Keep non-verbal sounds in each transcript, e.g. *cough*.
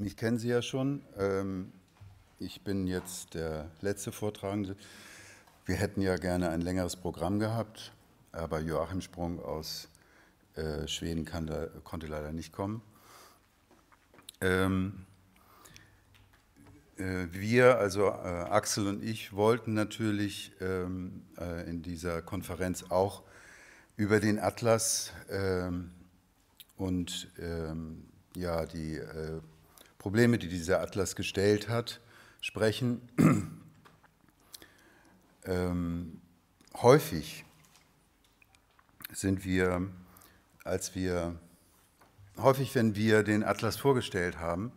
mich kennen Sie ja schon. Ähm, ich bin jetzt der letzte Vortragende. Wir hätten ja gerne ein längeres Programm gehabt, aber Joachim Sprung aus äh, Schweden da, konnte leider nicht kommen. Ähm, äh, wir, also äh, Axel und ich, wollten natürlich ähm, in dieser Konferenz auch über den Atlas und ja, die Probleme, die dieser Atlas gestellt hat, sprechen *clears throat* ähm, häufig sind wir, als wir, häufig, wenn wir den Atlas vorgestellt haben,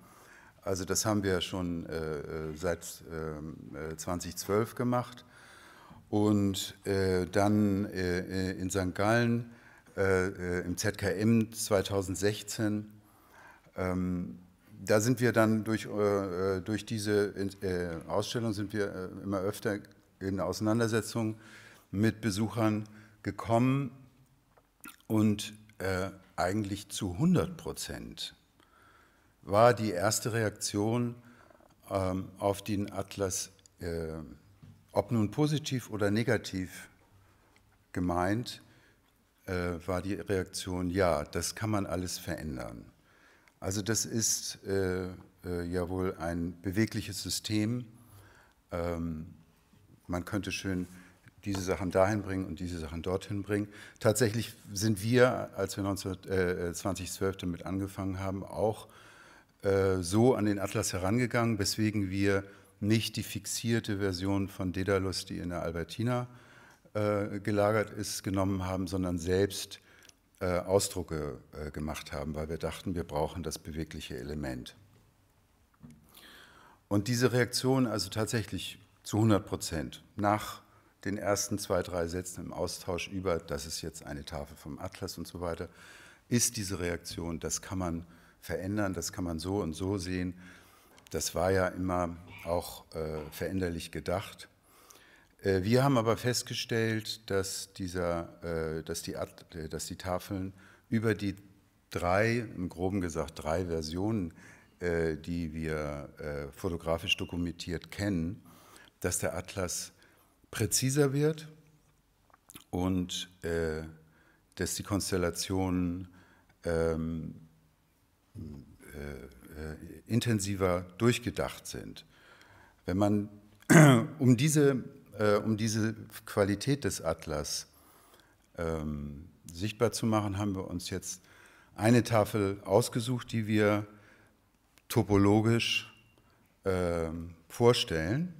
also das haben wir schon äh, äh seit ähm, äh, 2012 gemacht und äh, dann äh, äh, in St. Gallen im ZKM 2016 ähm, da sind wir dann durch, äh, äh durch diese äh, Ausstellung sind wir äh, immer öfter in Auseinandersetzungen mit Besuchern gekommen und äh, eigentlich zu 100 Prozent war die erste Reaktion ähm, auf den Atlas, äh, ob nun positiv oder negativ gemeint, war die Reaktion, ja, das kann man alles verändern. Also das ist äh, äh, ja wohl ein bewegliches System. Ähm, man könnte schön diese Sachen dahin bringen und diese Sachen dorthin bringen. Tatsächlich sind wir, als wir 19, äh, 2012 äh, damit angefangen haben, auch äh, so an den Atlas herangegangen, weswegen wir nicht die fixierte Version von Daedalus, die in der Albertina äh, gelagert ist, genommen haben, sondern selbst äh, Ausdrucke äh, gemacht haben, weil wir dachten, wir brauchen das bewegliche Element. Und diese Reaktion also tatsächlich zu 100 Prozent nach den ersten zwei, drei Sätzen im Austausch über, das ist jetzt eine Tafel vom Atlas und so weiter, ist diese Reaktion, das kann man verändern, das kann man so und so sehen. Das war ja immer auch äh, veränderlich gedacht. Äh, wir haben aber festgestellt, dass, dieser, äh, dass, die, äh, dass die Tafeln über die drei, im groben gesagt drei Versionen, die wir fotografisch dokumentiert kennen, dass der Atlas präziser wird und dass die Konstellationen ähm, intensiver durchgedacht sind. Wenn man *clears throat* um diese äh, um diese Qualität des Atlas ähm, sichtbar zu machen, haben wir uns jetzt eine Tafel ausgesucht, die wir topologisch äh, vorstellen.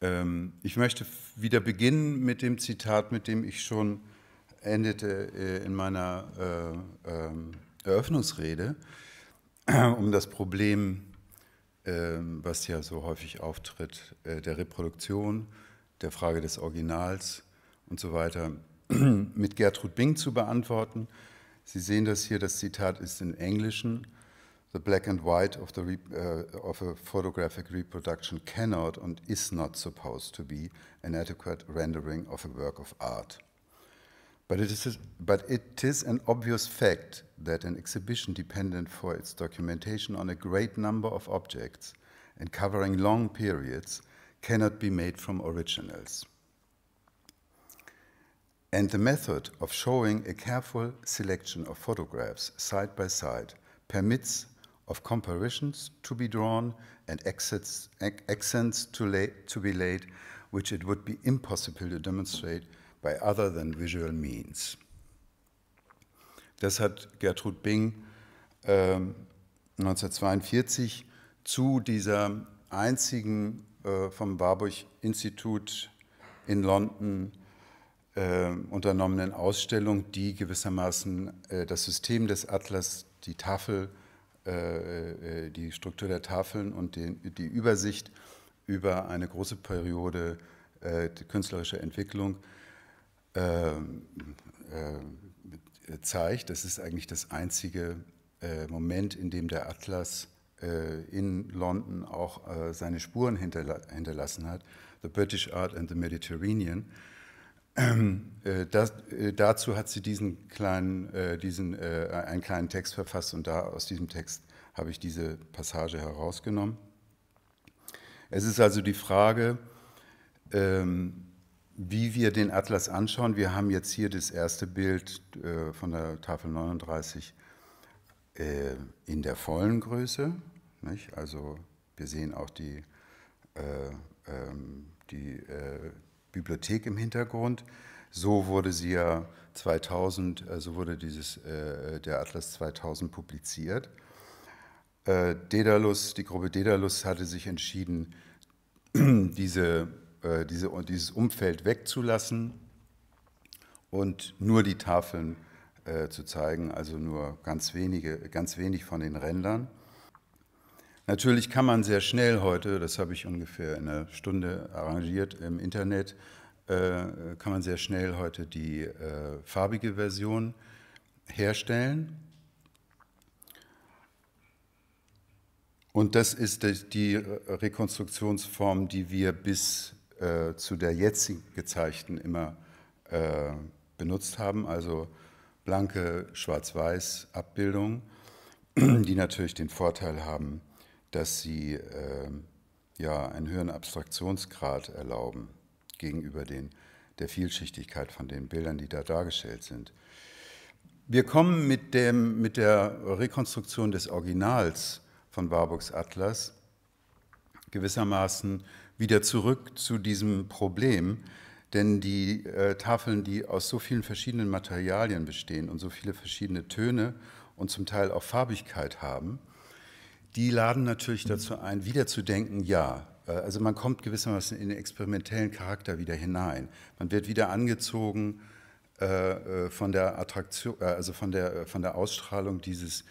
Ähm, ich möchte wieder beginnen mit dem Zitat, mit dem ich schon endete äh, in meiner äh, ähm, Eröffnungsrede, äh, um das Problem zu ähm, was ja so häufig auftritt, äh, der Reproduktion, der Frage des Originals und so weiter, *clears throat* mit Gertrud Bing zu beantworten. Sie sehen das hier, das Zitat ist in Englischen. The black and white of, the, uh, of a photographic reproduction cannot and is not supposed to be an adequate rendering of a work of art. But it, is, but it is an obvious fact that an exhibition dependent for its documentation on a great number of objects and covering long periods cannot be made from originals. And the method of showing a careful selection of photographs side by side permits of comparisons to be drawn and accents, accents to, lay, to be laid, which it would be impossible to demonstrate by other than visual means. Das hat Gertrud Bing ähm, 1942 zu dieser einzigen äh, vom Warburg-Institut in London äh, unternommenen Ausstellung, die gewissermaßen äh, das System des Atlas, die Tafel, äh, äh, die Struktur der Tafeln und den, die Übersicht über eine große Periode äh, künstlerischer Entwicklung ähm, äh, zeigt. Das ist eigentlich das einzige äh, Moment, in dem der Atlas äh, in London auch seine Spuren hinterlassen hat, The British Art and the Mediterranean. Ähm, das, dazu hat sie diesen kleinen, diesen, einen kleinen Text verfasst und da aus diesem Text habe ich diese Passage herausgenommen. Es ist also die Frage, ähm, wie wir den Atlas anschauen, wir haben jetzt hier das erste Bild äh, von der Tafel 39 äh, in der vollen Größe. Nicht? Also wir sehen auch die, äh, ähm, die äh, Bibliothek im Hintergrund. So wurde sie ja 2000, äh, so also wurde dieses, äh, der Atlas 2000 publiziert. Dedalus, die Gruppe Dedalus hatte sich entschieden, *clears throat* diese äh, diese, dieses Umfeld wegzulassen und nur die Tafeln äh, zu zeigen, also nur ganz, wenige, ganz wenig von den Rändern. Natürlich kann man sehr schnell heute, das habe ich ungefähr in einer Stunde arrangiert im Internet, äh, kann man sehr schnell heute die äh, farbige Version herstellen. Und das ist die Rekonstruktionsform, die wir bis äh, zu der jetzigen gezeichneten immer äh, benutzt haben, also blanke schwarz-weiß Abbildungen, *clears throat* die natürlich den Vorteil haben, dass sie äh, ja, einen höheren Abstraktionsgrad erlauben gegenüber den, der Vielschichtigkeit von den Bildern, die da dargestellt sind. Wir kommen mit, dem, mit der Rekonstruktion des Originals von Warburgs Atlas gewissermaßen wieder zurück zu diesem Problem, denn die äh, Tafeln, die aus so vielen verschiedenen Materialien bestehen und so viele verschiedene Töne und zum Teil auch Farbigkeit haben, die laden natürlich dazu ein, wieder zu denken, ja, äh, also man kommt gewissermaßen in den experimentellen Charakter wieder hinein. Man wird wieder angezogen äh, äh von der Attraktion, äh, also von der, äh, von der Ausstrahlung dieses,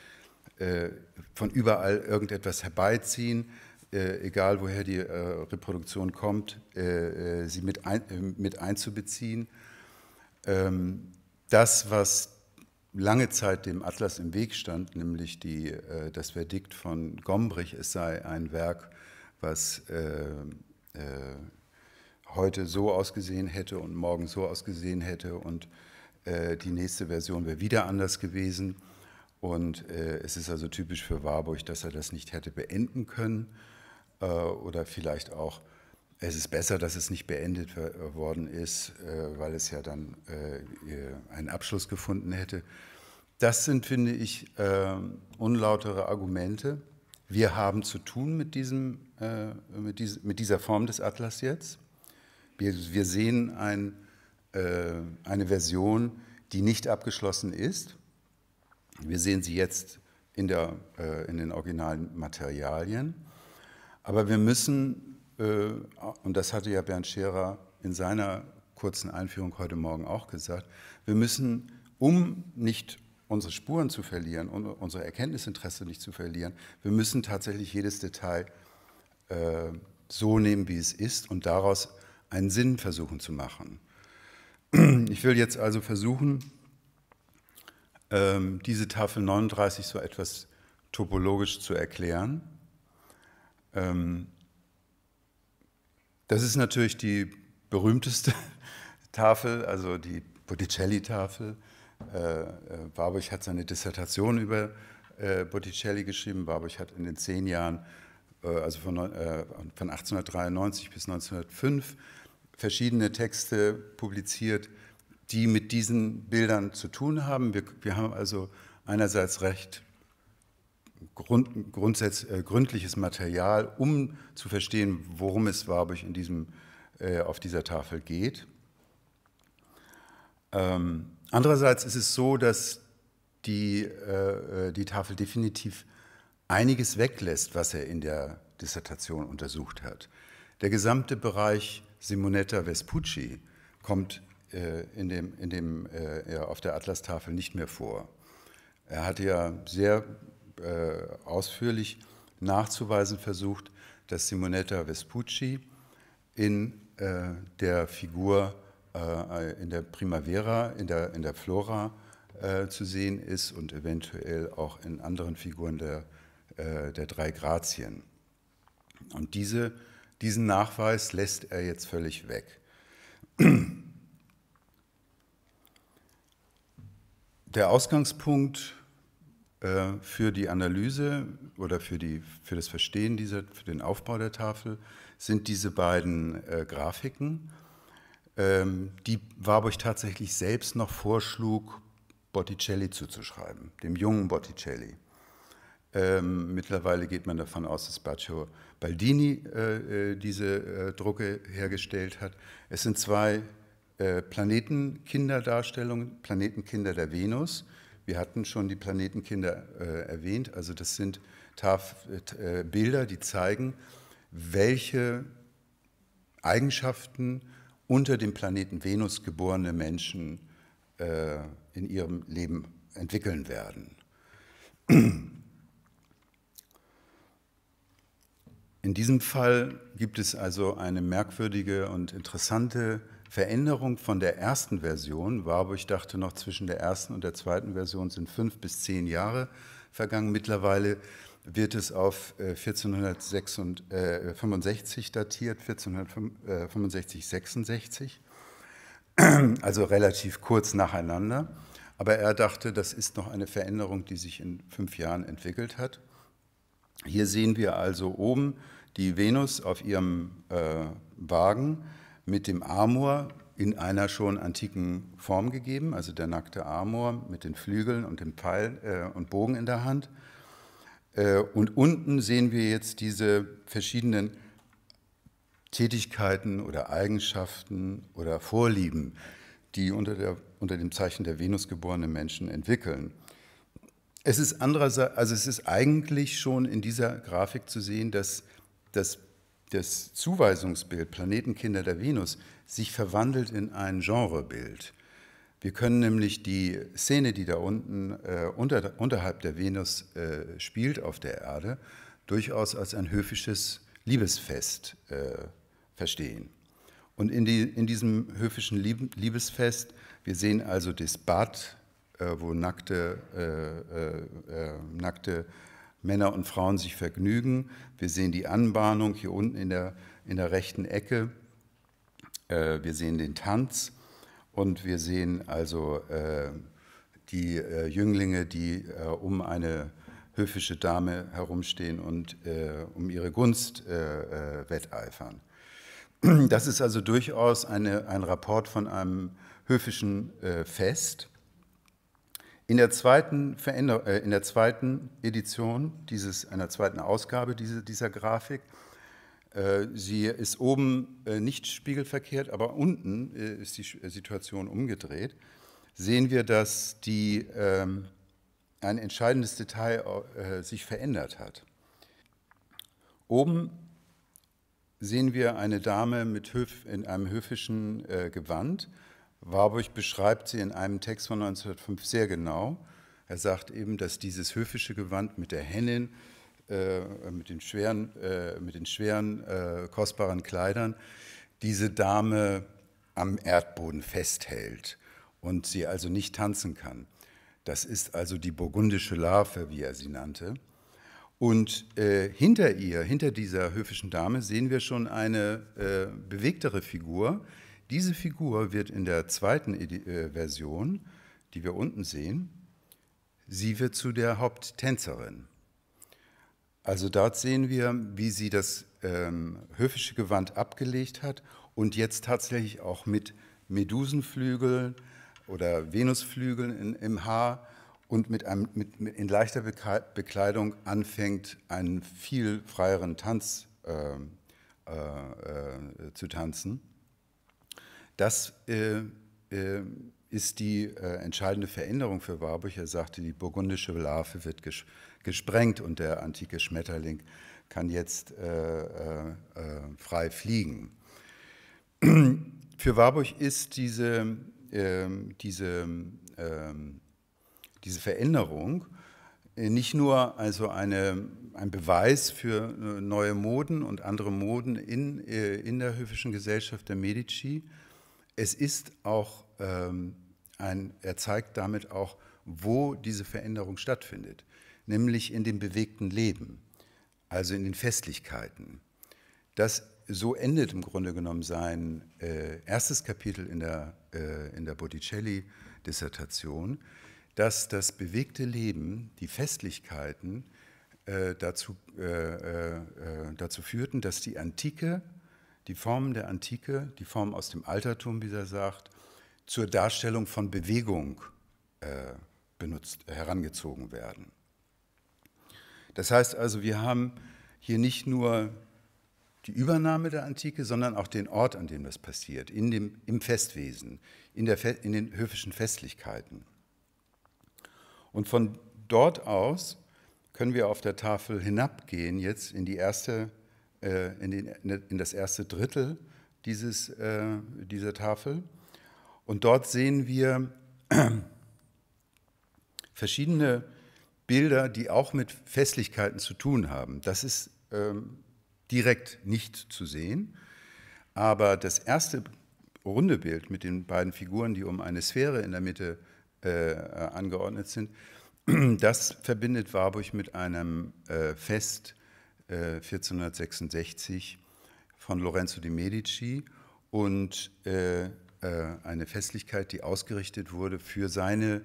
von überall irgendetwas herbeiziehen, äh, egal woher die äh, Reproduktion kommt, äh, äh sie mit, ein, äh, mit einzubeziehen. Ähm, das, was lange Zeit dem Atlas im Weg stand, nämlich die, das Verdikt von Gombrich, es sei ein Werk, was heute so ausgesehen hätte und morgen so ausgesehen hätte und die nächste Version wäre wieder anders gewesen. Und es ist also typisch für Warburg, dass er das nicht hätte beenden können äh, oder vielleicht auch, es ist besser, dass es nicht beendet worden ist, äh, weil es ja dann äh, einen Abschluss gefunden hätte. Das sind, finde ich, ähm, unlautere Argumente. Wir haben zu tun mit, diesem, äh, mit, dies, mit, dieser Form des Atlas jetzt. Wir, wir sehen ein, äh, eine Version, die nicht abgeschlossen ist. Wir sehen sie jetzt in, der, äh, in den originalen Materialien. Aber wir müssen, äh, und das hatte ja Bernd Scherer in seiner kurzen Einführung heute Morgen auch gesagt, wir müssen, um nicht unsere Spuren zu verlieren und unsere Erkenntnisinteresse nicht zu verlieren, wir müssen tatsächlich jedes Detail äh, so nehmen, wie es ist und daraus einen Sinn versuchen zu machen. *clears throat* Ich will jetzt also versuchen, ähm, diese Tafel 39 so etwas topologisch zu erklären. Ähm, das ist natürlich die berühmteste *laughs* Tafel, also die Botticelli-Tafel. Äh, äh, Warburg hat seine Dissertation über äh, Botticelli geschrieben. Warburg hat in den zehn Jahren, also von, von 1893 bis 1905, verschiedene Texte publiziert, die mit diesen Bildern zu tun haben. Wir, wir haben also einerseits recht Grund, grundsätz, äh, gründliches Material, um zu verstehen, worum es Warburg in diesem, äh, auf dieser Tafel geht. Ähm, andererseits ist es so, dass die, äh, äh, die Tafel definitiv einiges weglässt, was er in der Dissertation untersucht hat. Der gesamte Bereich Simonetta Vespucci kommt äh, in dem, in dem, äh, auf der Atlastafel nicht mehr vor. Er hatte ja sehr äh, ausführlich nachzuweisen versucht, dass Simonetta Vespucci in äh, der Figur äh, in der Primavera, in der, in der Flora zu sehen ist und eventuell auch in anderen Figuren der, der drei Grazien. Und diese, diesen Nachweis lässt er jetzt völlig weg. *clears throat* Der Ausgangspunkt äh, für die Analyse oder für, die, für das Verstehen dieser, für den Aufbau der Tafel sind diese beiden äh, Grafiken, ähm, die Warburg tatsächlich selbst noch vorschlug, Botticelli zuzuschreiben, dem jungen Botticelli. Ähm, mittlerweile geht man davon aus, dass Baccio Baldini äh, äh diese äh, Drucke hergestellt hat. Es sind zwei äh, Planetenkinderdarstellungen, Planetenkinder der Venus, wir hatten schon die Planetenkinder äh, erwähnt, also das sind Taf äh, Bilder, die zeigen, welche Eigenschaften unter dem Planeten Venus geborene Menschen äh, in ihrem Leben entwickeln werden. In diesem Fall gibt es also eine merkwürdige und interessante Veränderung von der ersten Version war, wo ich dachte noch, zwischen der ersten und der zweiten Version sind fünf bis zehn Jahre vergangen. Mittlerweile wird es auf 1465 äh, äh, datiert, 1465, 66, also relativ kurz nacheinander. Aber er dachte, das ist noch eine Veränderung, die sich in fünf Jahren entwickelt hat. Hier sehen wir also oben die Venus auf ihrem äh, Wagen mit dem Amor in einer schon antiken Form gegeben, also der nackte Amor mit den Flügeln und dem Pfeil äh, und Bogen in der Hand. Äh, und unten sehen wir jetzt diese verschiedenen Tätigkeiten oder Eigenschaften oder Vorlieben, die unter, der, unter dem Zeichen der Venus geborene Menschen entwickeln. Es ist andererseits, also es ist eigentlich schon in dieser Grafik zu sehen, dass das das Zuweisungsbild Planetenkinder der Venus sich verwandelt in ein Genrebild. Wir können nämlich die Szene, die da unten äh, unter, unterhalb der Venus äh, spielt auf der Erde, durchaus als ein höfisches Liebesfest äh, verstehen. Und in, die, in diesem höfischen Liebesfest, wir sehen also das Bad, äh, wo nackte, äh, äh, nackte Männer und Frauen sich vergnügen. Wir sehen die Anbahnung hier unten in der, in der rechten Ecke. Äh, wir sehen den Tanz und wir sehen also äh, die äh, Jünglinge, die äh, um eine höfische Dame herumstehen und äh, um ihre Gunst äh, wetteifern. Das ist also durchaus eine, ein Rapport von einem höfischen Fest. In der zweiten, Veränder äh, in der zweiten Edition, dieses, einer zweiten Ausgabe diese, dieser Grafik, äh, sie ist oben äh, nicht spiegelverkehrt, aber unten äh, ist die äh, Situation umgedreht, sehen wir, dass die, ähm, ein entscheidendes Detail äh, sich verändert hat. Oben sehen wir eine Dame mit Höf, in einem höfischen Gewand, Warburg beschreibt sie in einem Text von 1905 sehr genau. Er sagt eben, dass dieses höfische Gewand mit der Hennin, äh, mit den schweren, äh, mit den schweren äh, kostbaren Kleidern, diese Dame am Erdboden festhält und sie also nicht tanzen kann. Das ist also die burgundische Larve, wie er sie nannte. Und äh, hinter ihr, hinter dieser höfischen Dame, sehen wir schon eine äh, bewegtere Figur, diese Figur wird in der zweiten Edi äh, Version, die wir unten sehen, sie wird zu der Haupttänzerin. Also dort sehen wir, wie sie das ähm, höfische Gewand abgelegt hat und jetzt tatsächlich auch mit Medusenflügeln oder Venusflügeln in, im Haar und mit einem, mit, mit in leichter Bekleidung anfängt, einen viel freieren Tanz äh, äh, äh, zu tanzen. Das äh, äh, ist die äh, entscheidende Veränderung für Warburg. Er sagte, die burgundische Larve wird ges gesprengt und der antike Schmetterling kann jetzt äh, äh, äh, frei fliegen. für Warburg ist diese, ähm, diese, ähm, diese Veränderung nicht nur also eine, ein Beweis für neue Moden und andere Moden in, in der höfischen Gesellschaft der Medici, es ist auch ähm, ein, er zeigt damit auch, wo diese Veränderung stattfindet, nämlich in dem bewegten Leben, also in den Festlichkeiten. Das so endet im Grunde genommen sein äh, erstes Kapitel in der, äh, der Botticelli-Dissertation, dass das bewegte Leben, die Festlichkeiten, äh, dazu, äh, äh, äh, dazu führten, dass die Antike die Formen der Antike, die Formen aus dem Altertum, wie er sagt, zur Darstellung von Bewegung äh, benutzt, herangezogen werden. Das heißt also, wir haben hier nicht nur die Übernahme der Antike, sondern auch den Ort, an dem das passiert, in dem, im Festwesen, in, der Fe in den höfischen Festlichkeiten. Und von dort aus können wir auf der Tafel hinabgehen, jetzt in die erste äh, in, den, ne, in, das erste Drittel dieses, äh, dieser Tafel. Und dort sehen wir *clears throat* verschiedene Bilder, die auch mit Festlichkeiten zu tun haben. Das ist ähm, direkt nicht zu sehen, aber das erste runde Bild mit den beiden Figuren, die um eine Sphäre in der Mitte äh, angeordnet sind, *clears throat* das verbindet Warburg mit einem äh, Fest 1466 äh, von Lorenzo de Medici und äh, äh, eine Festlichkeit, die ausgerichtet wurde für seine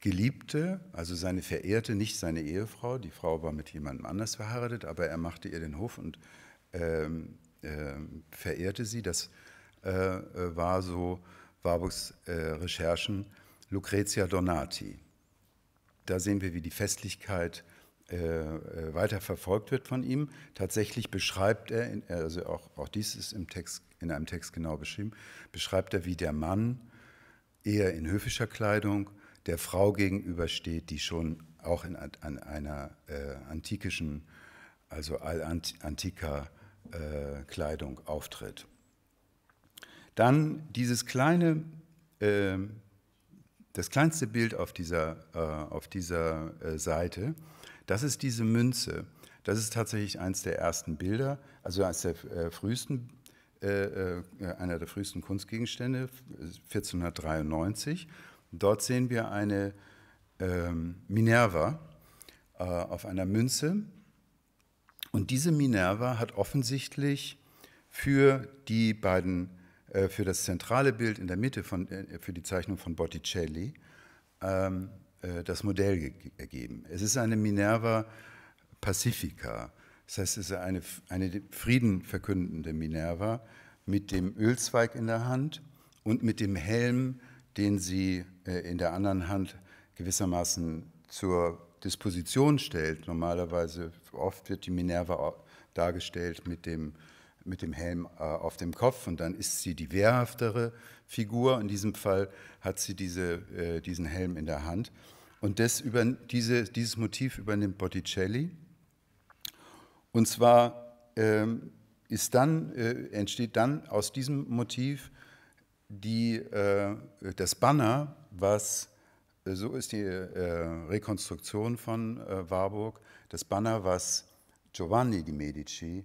Geliebte, also seine Verehrte, nicht seine Ehefrau. Die Frau war mit jemandem anders verheiratet, aber er machte ihr den Hof und ähm, ähm, verehrte sie. Das äh, äh, war so Warburgs äh, Recherchen Lucrezia Donati. Da sehen wir, wie die Festlichkeit äh, äh weiter verfolgt wird von ihm. Tatsächlich beschreibt er, in, also auch, auch dies ist im Text, in einem Text genau beschrieben, beschreibt er, wie der Mann eher in höfischer Kleidung der Frau gegenübersteht, die schon auch in, an einer äh, antikischen, also allantiker äh, Kleidung auftritt. Dann dieses kleine, ähm, das kleinste Bild auf dieser, äh, auf dieser äh, Seite das ist diese Münze. Das ist tatsächlich eines der ersten Bilder, also eines der äh, frühesten, äh, äh, einer der frühesten Kunstgegenstände, 1493. Dort sehen wir eine ähm, Minerva äh, auf einer Münze. Und diese Minerva hat offensichtlich für die beiden, äh, für das zentrale Bild in der Mitte von, für die Zeichnung von Botticelli, ähm, äh, das Modell ergeben. Es ist eine Minerva Pacifica, das heißt, es ist eine, eine friedenverkündende Minerva mit dem Ölzweig in der Hand und mit dem Helm, den sie äh, in der anderen Hand gewissermaßen zur Disposition stellt. Normalerweise, oft wird die Minerva dargestellt mit dem, mit dem Helm äh, auf dem Kopf und dann ist sie die wehrhaftere Figur. In diesem Fall hat sie diese, diesen Helm in der Hand. Und das über, diese, dieses Motiv übernimmt Botticelli. Und zwar ähm, ist dann, äh, entsteht dann aus diesem Motiv die, äh, das Banner, was, äh, so ist die äh, Rekonstruktion von äh, Warburg, das Banner, was Giovanni di Medici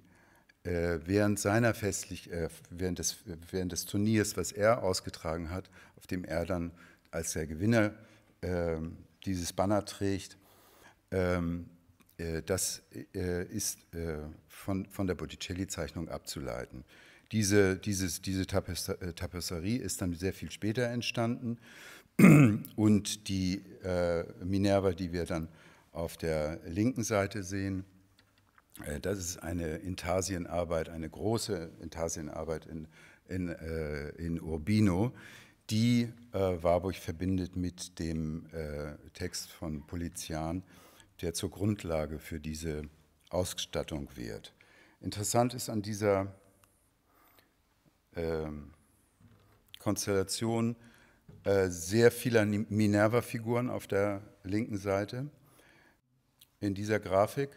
äh, während seiner festlich, während, des, während des Turniers, was er ausgetragen hat, auf dem er dann als der Gewinner ähm, dieses Banner trägt. Ähm, äh, das äh, ist äh, von, von der Botticelli-Zeichnung abzuleiten. Diese, dieses, diese Tapisserie äh, ist dann sehr viel später entstanden *clears throat* und die äh, Minerva, die wir dann auf der linken Seite sehen, das ist eine Intarsienarbeit, eine große Intarsienarbeit in, in, in Urbino, die äh, Warburg verbindet mit dem äh, Text von Polizian, der zur Grundlage für diese Ausstattung wird. Interessant ist an dieser ähm, äh, Konstellation sehr vieler Minerva-Figuren auf der linken Seite in dieser Grafik.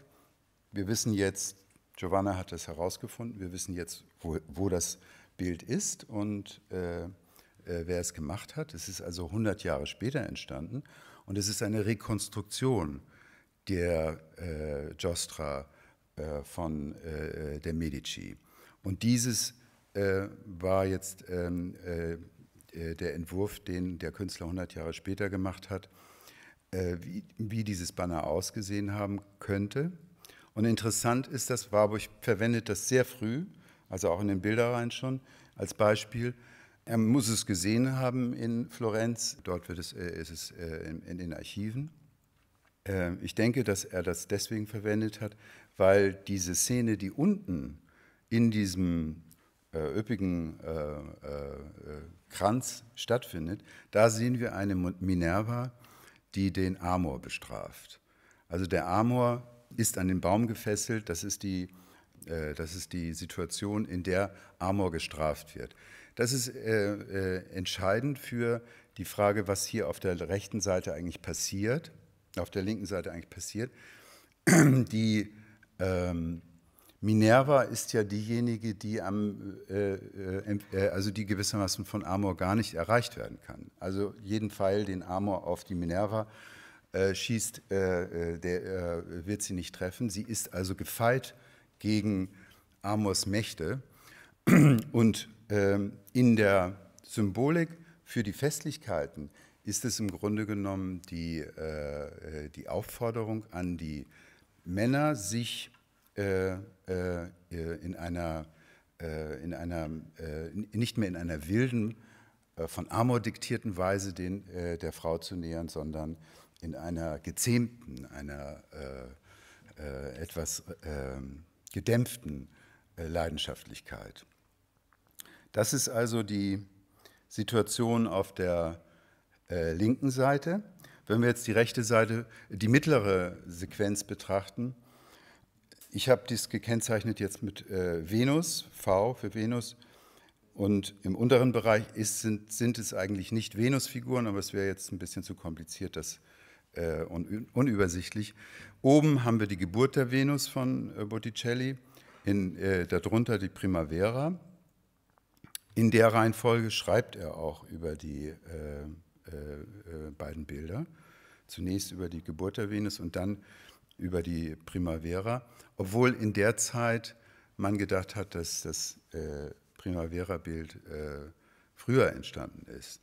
Wir wissen jetzt, Giovanna hat das herausgefunden, wir wissen jetzt, wo, wo das Bild ist und äh, äh, wer es gemacht hat. Es ist also 100 Jahre später entstanden und es ist eine Rekonstruktion der äh, Giostra äh, von äh, der Medici. Und dieses äh, war jetzt ähm, äh, der Entwurf, den der Künstler 100 Jahre später gemacht hat, wie, wie dieses Banner ausgesehen haben könnte. Und interessant ist, dass Warburg verwendet das sehr früh, also auch in den Bilderreihen schon als Beispiel, er muss es gesehen haben in Florenz. Dort wird es, äh, ist es äh, in den Archiven. Äh, ich denke, dass er das deswegen verwendet hat, weil diese Szene, die unten in diesem üppigen Kranz stattfindet, da sehen wir eine Minerva, die den Amor bestraft. Also der Amor ist an den Baum gefesselt, das ist die, das ist die Situation, in der Amor gestraft wird. Das ist äh, äh, entscheidend für die Frage, was hier auf der rechten Seite eigentlich passiert, auf der linken Seite eigentlich passiert. *clears throat* Die ähm, Minerva ist ja diejenige, die am, äh, äh, äh, also die gewissermaßen von Amor gar nicht erreicht werden kann. Also jeden Pfeil, den Amor auf die Minerva äh, schießt, äh, äh, der wird sie nicht treffen. Sie ist also gefeit gegen Amors Mächte *clears throat* und ähm, in der Symbolik für die Festlichkeiten ist es im Grunde genommen die, äh, die Aufforderung an die Männer, sich äh, äh, in einer, in einer nicht mehr in einer wilden, von Amor diktierten Weise den, der Frau zu nähern, sondern in einer gezähmten, einer etwas ähm, gedämpften Leidenschaftlichkeit. Das ist also die Situation auf der äh, linken Seite. Wenn wir jetzt die rechte Seite, die mittlere Sequenz betrachten, ich habe dies gekennzeichnet jetzt mit äh, Venus, V für Venus. Und im unteren Bereich ist, sind, sind, es eigentlich nicht Venusfiguren, aber es wäre jetzt ein bisschen zu kompliziert das, äh, und unübersichtlich. Oben haben wir die Geburt der Venus von äh, Botticelli, in, äh, darunter die Primavera in der Reihenfolge schreibt er auch über die äh, äh, äh, beiden Bilder. Zunächst über die Geburt der Venus und dann über die Primavera, obwohl in der Zeit man gedacht hat, dass das äh, Primavera-Bild äh, früher entstanden ist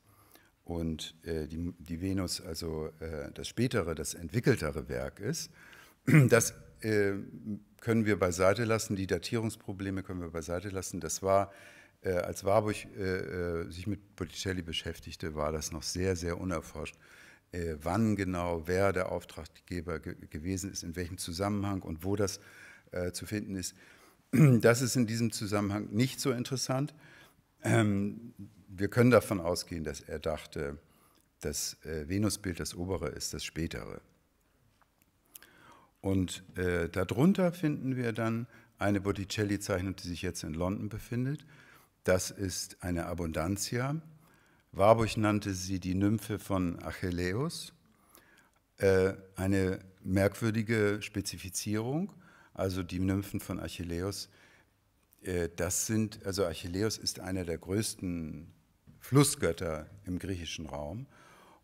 und äh, die, die, Venus also das spätere, das entwickeltere Werk ist. *clears throat* Das können wir beiseite lassen, die Datierungsprobleme können wir beiseite lassen. Das war äh, als Warburg äh, äh, sich mit Botticelli beschäftigte, war das noch sehr, sehr unerforscht, äh, wann genau, wer der Auftraggeber ge gewesen ist, in welchem Zusammenhang und wo das äh, zu finden ist. *clears throat* Das ist in diesem Zusammenhang nicht so interessant. Ähm, wir können davon ausgehen, dass er dachte, das äh, Venusbild das obere ist, das spätere. Und darunter finden wir dann eine Botticelli-Zeichnung, die sich jetzt in London befindet. Das ist eine Abundantia. Warburg nannte sie die Nymphe von Achilleus. Äh, eine merkwürdige Spezifizierung. Also die Nymphen von Achilleus, äh, das sind, also Achilleus ist einer der größten Flussgötter im griechischen Raum.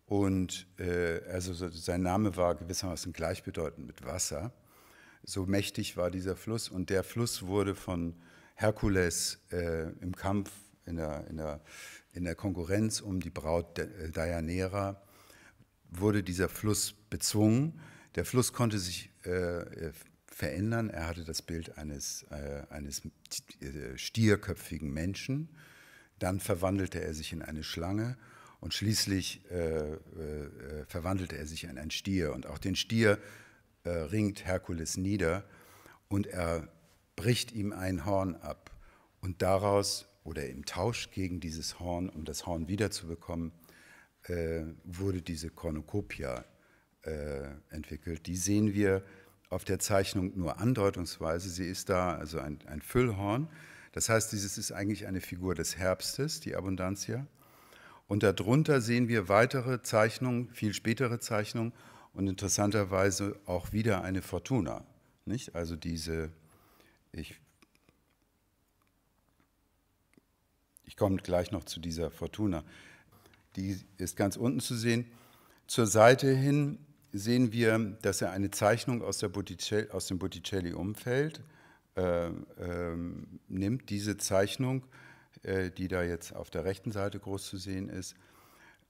Und äh, also sein Name war gewissermaßen gleichbedeutend mit Wasser. So mächtig war dieser Fluss und der Fluss wurde von Herkules äh, im Kampf, in der, in, der, in der Konkurrenz um die Braut äh, Dianera, wurde dieser Fluss bezwungen. Der Fluss konnte sich äh, äh verändern. Er hatte das Bild eines, äh, eines äh, stierköpfigen Menschen. Dann verwandelte er sich in eine Schlange und schließlich äh, äh, verwandelte er sich in einen Stier. Und auch den Stier äh, ringt Herkules nieder und er bricht ihm ein Horn ab und daraus oder im Tausch gegen dieses Horn, um das Horn wiederzubekommen, äh, wurde diese Kornokopia äh, entwickelt. Die sehen wir auf der Zeichnung nur andeutungsweise. Sie ist da, also ein, ein Füllhorn. Das heißt, dieses ist eigentlich eine Figur des Herbstes, die Abundantia. Und darunter sehen wir weitere Zeichnungen, viel spätere Zeichnungen und interessanterweise auch wieder eine Fortuna. Nicht? Also diese ich, ich komme gleich noch zu dieser Fortuna. Die ist ganz unten zu sehen. Zur Seite hin sehen wir, dass er eine Zeichnung aus, Botticelli, aus dem Botticelli-Umfeld äh, äh, nimmt. Diese Zeichnung, äh, die da jetzt auf der rechten Seite groß zu sehen ist,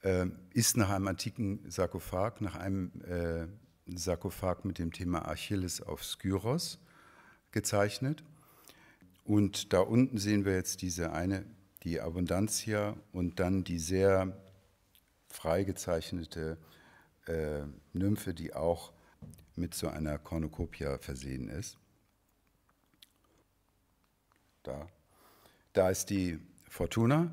äh, ist nach einem antiken Sarkophag, nach einem äh, Sarkophag mit dem Thema Achilles auf Skyros gezeichnet. Und da unten sehen wir jetzt diese eine, die Abundantia und dann die sehr frei gezeichnete äh, Nymphe, die auch mit so einer Kornokopia versehen ist. Da. da ist die Fortuna,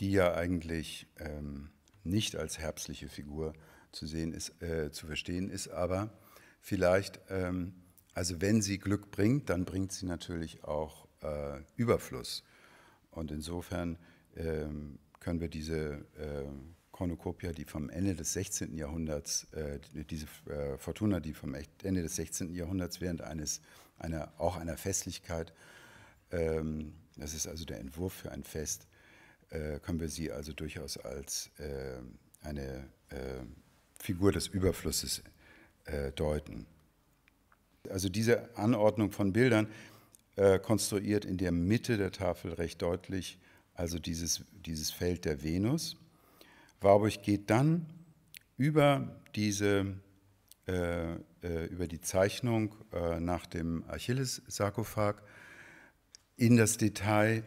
die ja eigentlich ähm, nicht als herbstliche Figur zu sehen ist, äh, zu verstehen ist, aber vielleicht ähm, also wenn sie Glück bringt, dann bringt sie natürlich auch äh, Überfluss. Und insofern äh, können wir diese äh, Cornucopia, die vom Ende des 16. Jahrhunderts, äh, diese äh, Fortuna, die vom Ende des 16. Jahrhunderts während eines, einer, auch einer Festlichkeit, ähm, das ist also der Entwurf für ein Fest, äh, können wir sie also durchaus als äh, eine Figur des Überflusses deuten. Also diese Anordnung von Bildern äh, konstruiert in der Mitte der Tafel recht deutlich, also dieses, dieses Feld der Venus. Warburg geht dann über diese äh, äh, über die Zeichnung äh, nach dem Achilles-Sarkophag in das Detail,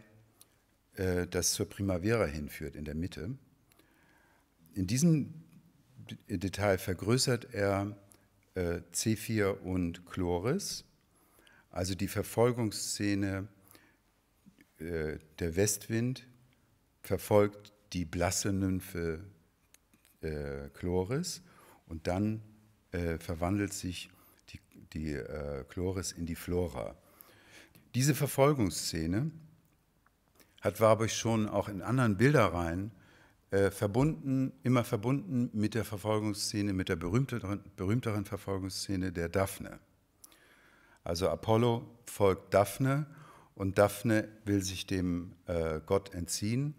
äh, das zur Primavera hinführt, in der Mitte. In diesem Detail vergrößert er äh, Zephyr und Chloris, also die Verfolgungsszene äh, der Westwind verfolgt die blasse Nymphe äh, Chloris und dann äh, verwandelt sich die, die äh, Chloris in die Flora. Diese Verfolgungsszene hat Warburg schon auch in anderen Bilderreihen äh, verbunden, immer verbunden mit der Verfolgungsszene, mit der berühmteren, berühmteren Verfolgungsszene der Daphne. Also Apollo folgt Daphne und Daphne will sich dem äh, Gott entziehen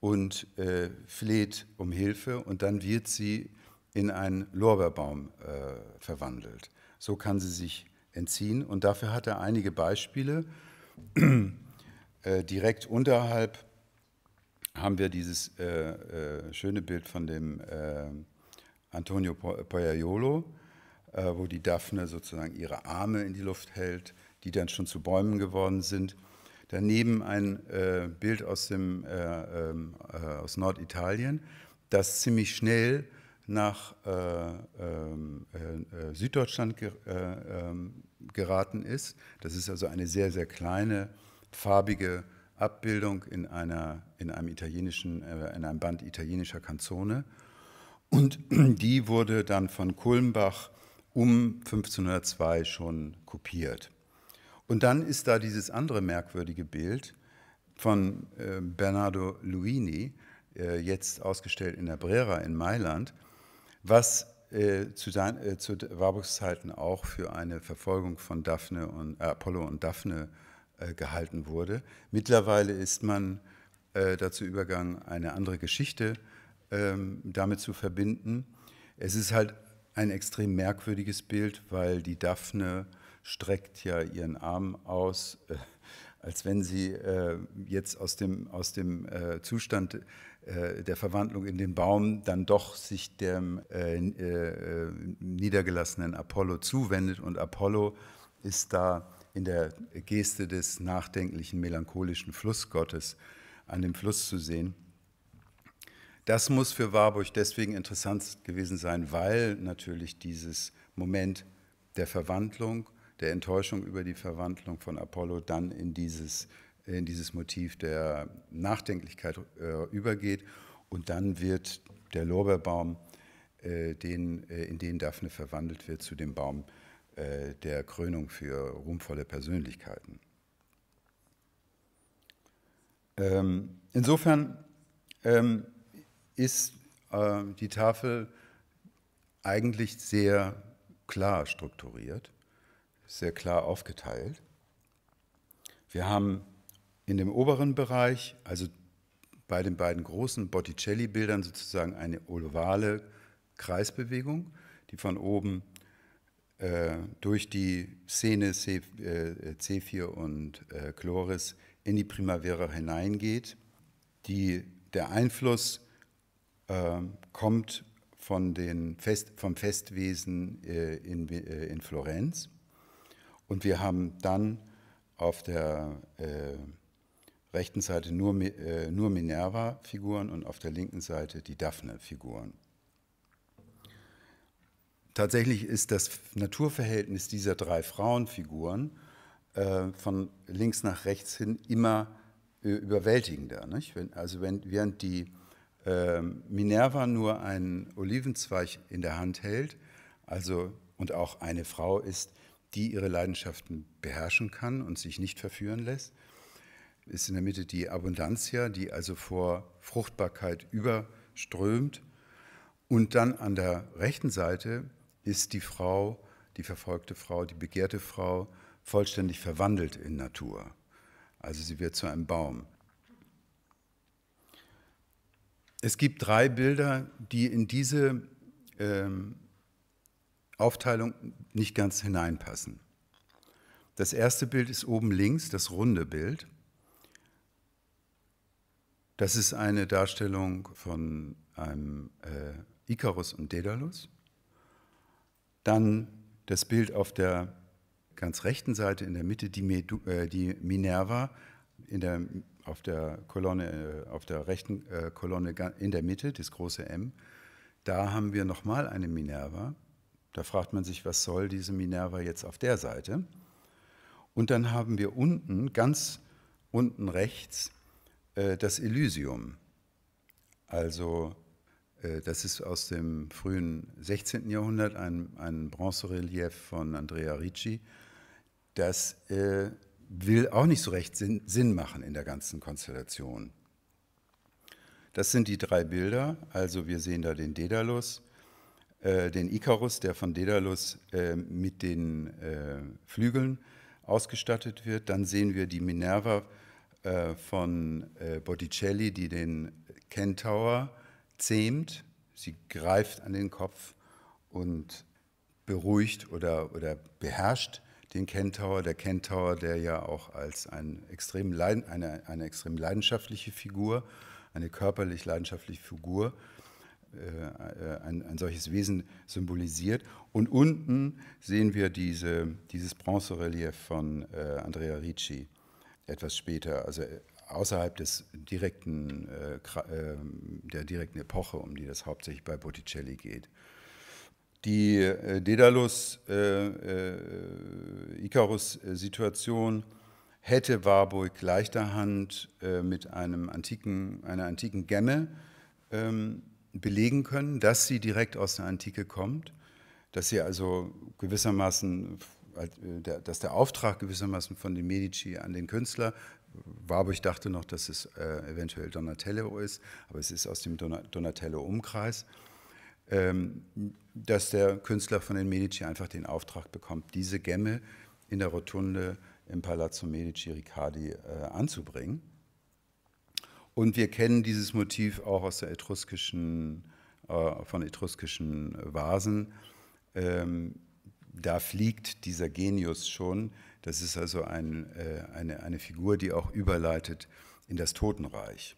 und äh, fleht um Hilfe und dann wird sie in einen Lorbeerbaum äh, verwandelt. So kann sie sich entziehen und dafür hat er einige Beispiele. *clears throat* Äh, direkt unterhalb haben wir dieses äh, äh, schöne Bild von dem äh, Antonio Poyaiolo, äh, wo die Daphne sozusagen ihre Arme in die Luft hält, die dann schon zu Bäumen geworden sind. Daneben ein äh, Bild aus, dem, äh, ähm, aus Norditalien, das ziemlich schnell nach ähm, Süddeutschland ge ähm, geraten ist. Das ist also eine sehr, sehr kleine, farbige Abbildung in, einer, in, einem, italienischen, äh, in einem Band italienischer Kanzone. Und *clears throat* die wurde dann von Kulmbach um 1502 schon kopiert. Und dann ist da dieses andere merkwürdige Bild von äh, Bernardo Luini, äh, jetzt ausgestellt in der Brera in Mailand, was zu, sein, zu Warburgs Zeiten auch für eine Verfolgung von Daphne und Apollo und Daphne äh, äh, gehalten wurde. Mittlerweile ist man äh, dazu übergegangen, eine andere Geschichte ähm, damit zu verbinden. Es ist halt ein extrem merkwürdiges Bild, weil die Daphne streckt ja ihren Arm aus, äh, als wenn sie jetzt aus dem, aus dem Zustand der Verwandlung in den Baum dann doch sich dem niedergelassenen Apollo zuwendet und Apollo ist da in der Geste des nachdenklichen, melancholischen Flussgottes an dem Fluss zu sehen. Das muss für Warburg deswegen interessant gewesen sein, weil natürlich dieses Moment der Verwandlung, der Enttäuschung über die Verwandlung von Apollo dann in dieses, in dieses Motiv der Nachdenklichkeit äh, übergeht und dann wird der Lorbeerbaum, äh, den, äh, in den Daphne verwandelt wird, zu dem Baum äh, der Krönung für ruhmvolle Persönlichkeiten. Ähm, insofern ähm, ist äh, die Tafel eigentlich sehr klar strukturiert, sehr klar aufgeteilt. Wir haben in dem oberen Bereich, also bei den beiden großen Botticelli-Bildern sozusagen eine ovale Kreisbewegung, die von oben äh, durch die Szene C, äh, C4 und äh, Chloris in die Primavera hineingeht. Die, der Einfluss äh, kommt von den Fest, vom Festwesen äh, in, äh, in Florenz. Und wir haben dann auf der rechten Seite nur, nur Minerva-Figuren und auf der linken Seite die Daphne-Figuren. Tatsächlich ist das Naturverhältnis dieser drei Frauenfiguren äh, von links nach rechts hin immer äh, überwältigender. Wenn, also wenn, während die äh, Minerva nur einen Olivenzweig in der Hand hält, also und auch eine Frau ist, die ihre Leidenschaften beherrschen kann und sich nicht verführen lässt, ist in der Mitte die Abundantia, die also vor Fruchtbarkeit überströmt. Und dann an der rechten Seite ist die Frau, die verfolgte Frau, die begehrte Frau, vollständig verwandelt in Natur. Also sie wird zu einem Baum. Es gibt drei Bilder, die in diese ähm, Aufteilung nicht ganz hineinpassen. Das erste Bild ist oben links, das runde Bild. Das ist eine Darstellung von einem äh, Ikarus und Daedalus. Dann das Bild auf der ganz rechten Seite in der Mitte, die, Medu, äh, die Minerva, in der, auf der Kolonne, äh, auf der rechten äh, Kolonne in der Mitte, das große M. Da haben wir nochmal eine Minerva. Da fragt man sich, was soll diese Minerva jetzt auf der Seite? Und dann haben wir unten, ganz unten rechts, äh, das Elysium. Also äh, das ist aus dem frühen 16. Jahrhundert ein, ein Bronzerelief von Andrea Ricci. Das äh, will auch nicht so recht Sinn, Sinn, machen in der ganzen Konstellation. Das sind die drei Bilder. Also wir sehen da den Daedalus, äh, den Ikarus, der von Daedalus äh, mit den äh, Flügeln ausgestattet wird. Dann sehen wir die Minerva äh, von Botticelli, die den Kentaur zähmt, sie greift an den Kopf und beruhigt oder, oder beherrscht den Kentauer. Der Kentauer, der ja auch als ein extrem Leid, eine, eine extrem leidenschaftliche Figur, eine körperlich leidenschaftliche Figur, äh, äh, ein, ein, solches Wesen symbolisiert. Und unten sehen wir diese, dieses Bronzerelief von äh, Andrea Ricci etwas später, also äh, außerhalb des direkten, äh, äh, der direkten Epoche, um die das hauptsächlich bei Botticelli geht. Die äh, Dedalus-Icarus-Situation äh, äh, hätte Warburg leichterhand mit einem antiken, einer antiken Gemme ähm, belegen können, dass sie direkt aus der Antike kommt, dass sie also gewissermaßen, dass der Auftrag gewissermaßen von den Medici an den Künstler Warburg ich dachte noch, dass es äh, eventuell Donatello ist, aber es ist aus dem Donatello-Umkreis, ähm, dass der Künstler von den Medici einfach den Auftrag bekommt, diese Gemme in der Rotunde im Palazzo Medici Riccardi äh, anzubringen. Und wir kennen dieses Motiv auch aus der etruskischen, äh, von etruskischen Vasen. Ähm, da fliegt dieser Genius schon, das ist also ein, äh, eine, eine Figur, die auch überleitet in das Totenreich.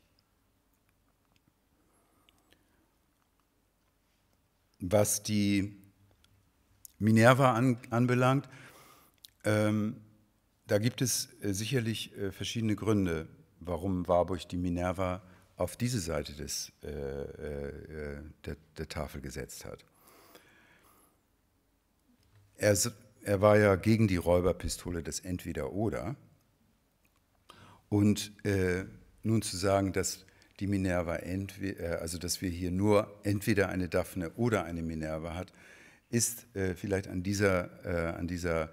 Was die Minerva an, anbelangt, ähm, da gibt es äh, sicherlich äh, verschiedene Gründe, warum Warburg die Minerva auf diese Seite des, äh, äh, äh der, der, Tafel gesetzt hat. Er er war ja gegen die Räuberpistole des Entweder-Oder. Und äh, nun zu sagen, dass die Minerva, entweder, äh, also dass wir hier nur entweder eine Daphne oder eine Minerva hat, ist äh, vielleicht an, dieser, äh, an, dieser,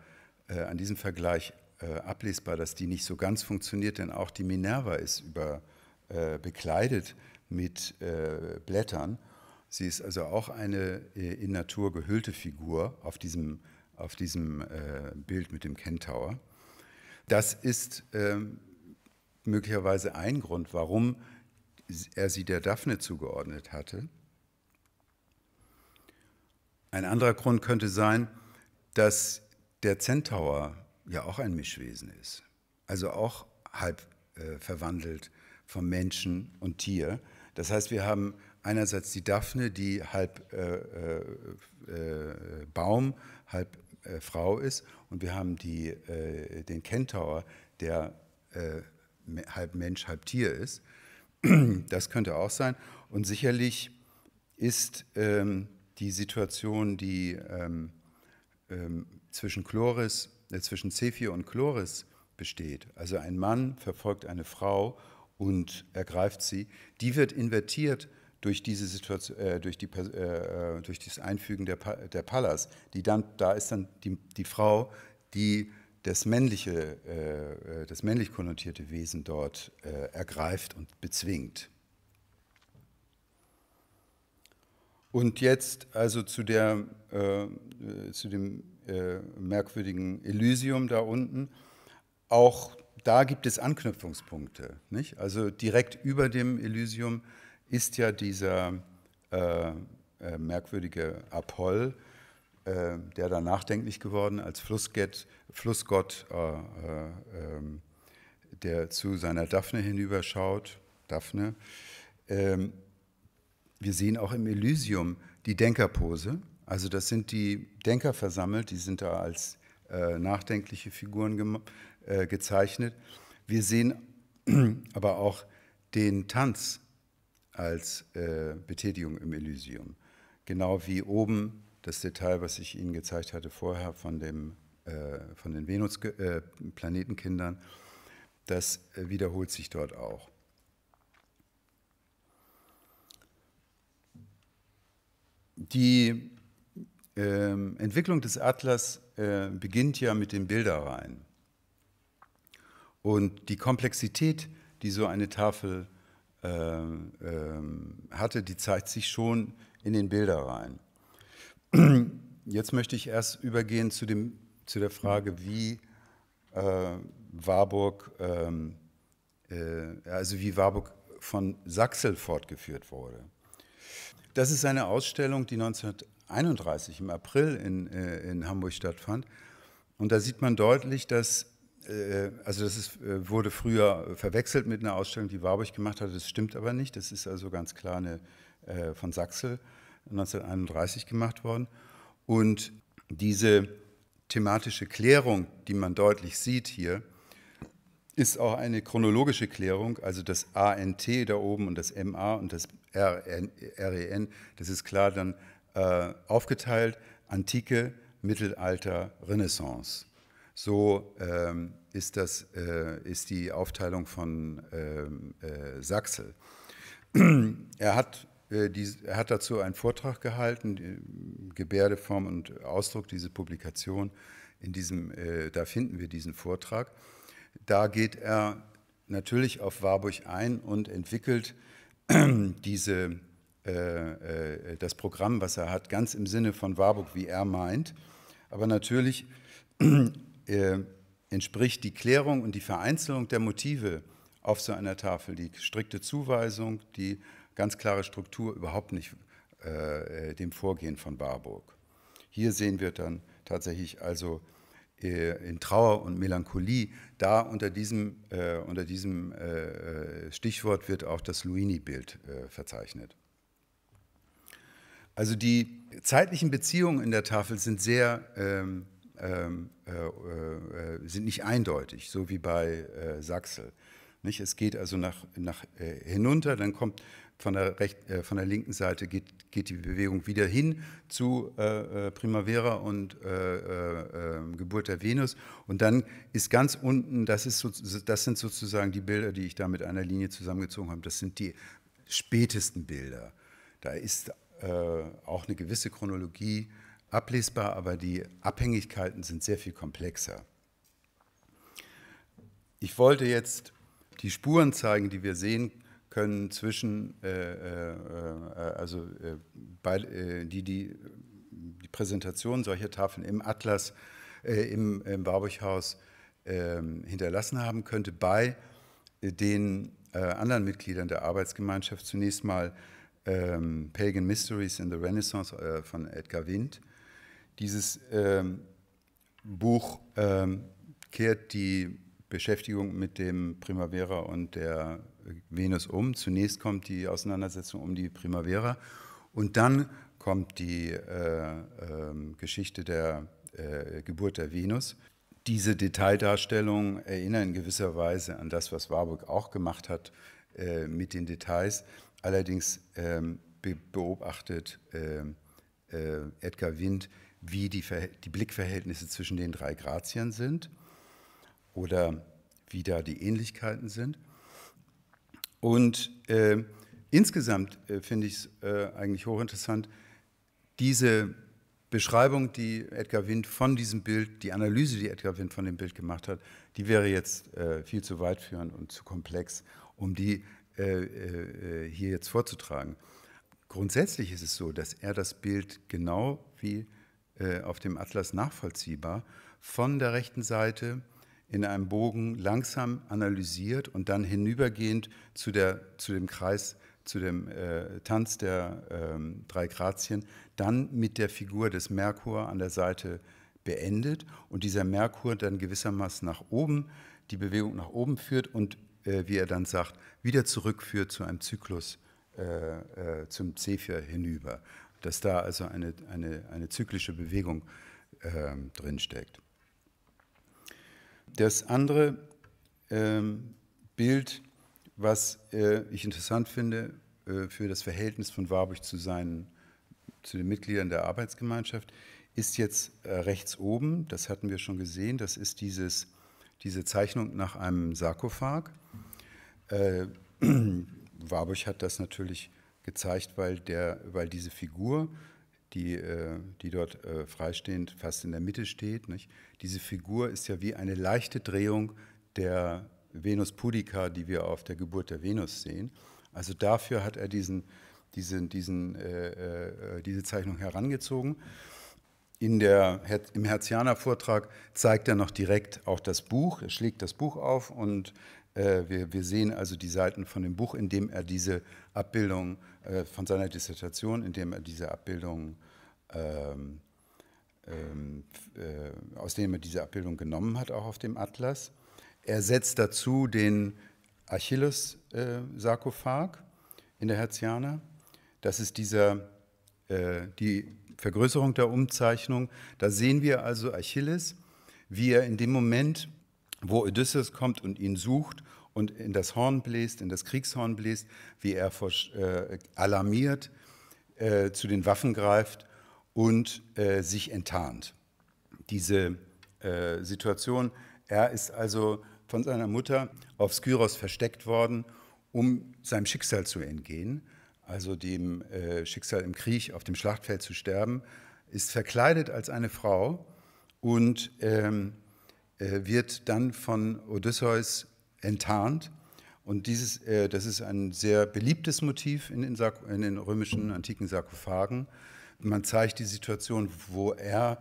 äh, an diesem Vergleich äh, ablesbar, dass die nicht so ganz funktioniert, denn auch die Minerva ist über, bekleidet mit Blättern. Sie ist also auch eine in Natur gehüllte Figur auf diesem auf diesem äh, Bild mit dem Kentower. Das ist ähm, möglicherweise ein Grund, warum er sie der Daphne zugeordnet hatte. Ein anderer Grund könnte sein, dass der Zentaur ja auch ein Mischwesen ist, also auch halb äh, verwandelt vom Menschen und Tier. Das heißt, wir haben einerseits die Daphne, die halb äh, äh, äh Baum, halb äh, Frau ist. Und wir haben die, äh, den Kentaur, der äh, halb Mensch, halb Tier ist. *clears throat* Das könnte auch sein. Und sicherlich ist ähm, die Situation, die ähm, ähm, zwischen Chloris, äh, zwischen Zephyr und Chloris besteht. Also ein Mann verfolgt eine Frau und ergreift sie. Die wird invertiert durch diese Situation, äh, durch, die, äh, äh, durch das Einfügen der, der Pallas, die dann, da ist dann die, die Frau, die das männliche, äh, äh das männlich konnotierte Wesen dort äh, ergreift und bezwingt. Und jetzt also zu, der, zu dem merkwürdigen Elysium da unten. Auch da gibt es Anknüpfungspunkte. Nicht? Also direkt über dem Elysium ist ja dieser äh, äh, merkwürdige Apoll, äh, der da nachdenklich geworden als Flussgett, Flussgott, äh, äh, ähm, der zu seiner Daphne hinüberschaut. Daphne. Ähm, wir sehen auch im Elysium die Denkerpose. Also das sind die Denker versammelt, die sind da als äh, nachdenkliche Figuren ge gezeichnet. Wir sehen *clears throat* aber auch den Tanz als äh, Betätigung im Elysium. Genau wie oben das Detail, was ich Ihnen gezeigt hatte vorher von, dem, äh, von den Venus-Planetenkindern, äh, das äh, wiederholt sich dort auch. Die ähm, Entwicklung des Atlas äh, beginnt ja mit den Bilderreihen. Und die Komplexität, die so eine Tafel äh, ähm, hatte, die zeigt sich schon in den Bilderreihen. Jetzt möchte ich erst übergehen zu, dem, zu der Frage, wie äh, Warburg, ähm, äh, also wie Warburg von Sachsel fortgeführt wurde. Das ist eine Ausstellung, die 1931 im April in, äh, in Hamburg stattfand. Und da sieht man deutlich, dass äh, also das ist, äh, wurde früher verwechselt mit einer Ausstellung, die Warburg gemacht hat. Das stimmt aber nicht. Das ist also ganz klar eine äh, von Sachsel 1931 gemacht worden. Und diese thematische Klärung, die man deutlich sieht hier, ist auch eine chronologische Klärung. Also das ANT da oben und das MA und das REN, e das ist klar dann äh, aufgeteilt. Antike, Mittelalter, Renaissance. So ähm, ist, das, äh, ist die Aufteilung von ähm, äh, Sachse. *clears throat* er, hat, äh, die, er hat dazu einen Vortrag gehalten, Gebärde, Form und Ausdruck, diese Publikation. In diesem, äh, da finden wir diesen Vortrag. Da geht er natürlich auf Warburg ein und entwickelt *clears throat* diese, äh, äh, das Programm, was er hat, ganz im Sinne von Warburg, wie er meint. Aber natürlich *clears throat* Äh, entspricht die Klärung und die Vereinzelung der Motive auf so einer Tafel, die strikte Zuweisung, die ganz klare Struktur überhaupt nicht äh, dem Vorgehen von Warburg. Hier sehen wir dann tatsächlich also äh, in Trauer und Melancholie. Da unter diesem, äh, unter diesem äh, Stichwort wird auch das Luini-Bild äh, verzeichnet. Also die zeitlichen Beziehungen in der Tafel sind sehr ähm, ähm, äh, äh, äh, sind nicht eindeutig, so wie bei äh, Sachsel. Nicht? Es geht also nach, nach äh, hinunter, dann kommt von der, recht, äh, von der linken Seite geht, geht, die Bewegung wieder hin zu Primavera und ähm, Geburt der Venus und dann ist ganz unten, das, ist so, das sind sozusagen die Bilder, die ich da mit einer Linie zusammengezogen habe, das sind die spätesten Bilder. Da ist auch eine gewisse Chronologie ablesbar, aber die Abhängigkeiten sind sehr viel komplexer. Ich wollte jetzt die Spuren zeigen, die wir sehen können zwischen, äh, äh, äh also äh, bei, äh, die, die, die Präsentation solcher Tafeln im Atlas, äh, im, im Warburghaus ähm, hinterlassen haben könnte, bei den anderen Mitgliedern der Arbeitsgemeinschaft. Zunächst mal ähm, Pagan Mysteries in the Renaissance von Edgar Wind, dieses ähm, Buch ähm, kehrt die Beschäftigung mit dem Primavera und der Venus um. Zunächst kommt die Auseinandersetzung um die Primavera und dann kommt die äh, äh, Geschichte der äh, Geburt der Venus. Diese Detaildarstellungen erinnern in gewisser Weise an das, was Warburg auch gemacht hat äh, mit den Details. Allerdings ähm, be beobachtet ähm, äh, Edgar Wind wie die, die, Blickverhältnisse zwischen den drei Grazien sind oder wie da die Ähnlichkeiten sind. Und äh, insgesamt äh, finde ich es äh, eigentlich hochinteressant, diese Beschreibung, die Edgar Wind von diesem Bild, die Analyse, die Edgar Wind von dem Bild gemacht hat, die wäre jetzt äh, viel zu weitführend und zu komplex, um die äh, äh, hier jetzt vorzutragen. Grundsätzlich ist es so, dass er das Bild genau wie äh, auf dem Atlas nachvollziehbar, von der rechten Seite in einem Bogen langsam analysiert und dann hinübergehend zu, der, zu dem Kreis, zu dem äh, Tanz der ähm, drei Grazien, dann mit der Figur des Merkur an der Seite beendet und dieser Merkur dann gewissermaßen nach oben, die Bewegung nach oben führt und, äh, wie er dann sagt, wieder zurückführt zu einem Zyklus äh, äh zum Zephyr hinüber dass da also eine, eine, eine zyklische Bewegung ähm, drinsteckt. Das andere ähm, Bild, was äh, ich interessant finde äh, für das Verhältnis von Warburg zu, seinen, zu den Mitgliedern der Arbeitsgemeinschaft, ist jetzt äh, rechts oben, das hatten wir schon gesehen, das ist dieses, diese Zeichnung nach einem Sarkophag. Äh, *clears throat* Warburg hat das natürlich gezeigt, weil, der, weil diese Figur, die, äh, die dort äh, freistehend fast in der Mitte steht, nicht? diese Figur ist ja wie eine leichte Drehung der Venus pudica, die wir auf der Geburt der Venus sehen. Also dafür hat er diesen, diesen, diesen, äh, äh, äh diese Zeichnung herangezogen. In der, Im Herzianer-Vortrag zeigt er noch direkt auch das Buch, er schlägt das Buch auf und äh, wir, wir, sehen also die Seiten von dem Buch, in dem er diese Abbildung äh, von seiner Dissertation, in dem er diese Abbildung, ähm, ähm äh, aus dem er diese Abbildung genommen hat, auch auf dem Atlas. Er setzt dazu den Achilles-Sarkophag äh, in der Herziana. Das ist dieser, äh, die Vergrößerung der Umzeichnung. Da sehen wir also Achilles, wie er in dem Moment wo Odysseus kommt und ihn sucht und in das Horn bläst, in das Kriegshorn bläst, wie er äh, alarmiert, äh, zu den Waffen greift und äh, sich enttarnt. Diese äh, Situation, er ist also von seiner Mutter auf Skyros versteckt worden, um seinem Schicksal zu entgehen, also dem äh, Schicksal im Krieg auf dem Schlachtfeld zu sterben, ist verkleidet als eine Frau und ähm, äh, wird dann von Odysseus enttarnt. Und dieses, äh, das ist ein sehr beliebtes Motiv in den, in den römischen antiken Sarkophagen. Man zeigt die Situation, wo er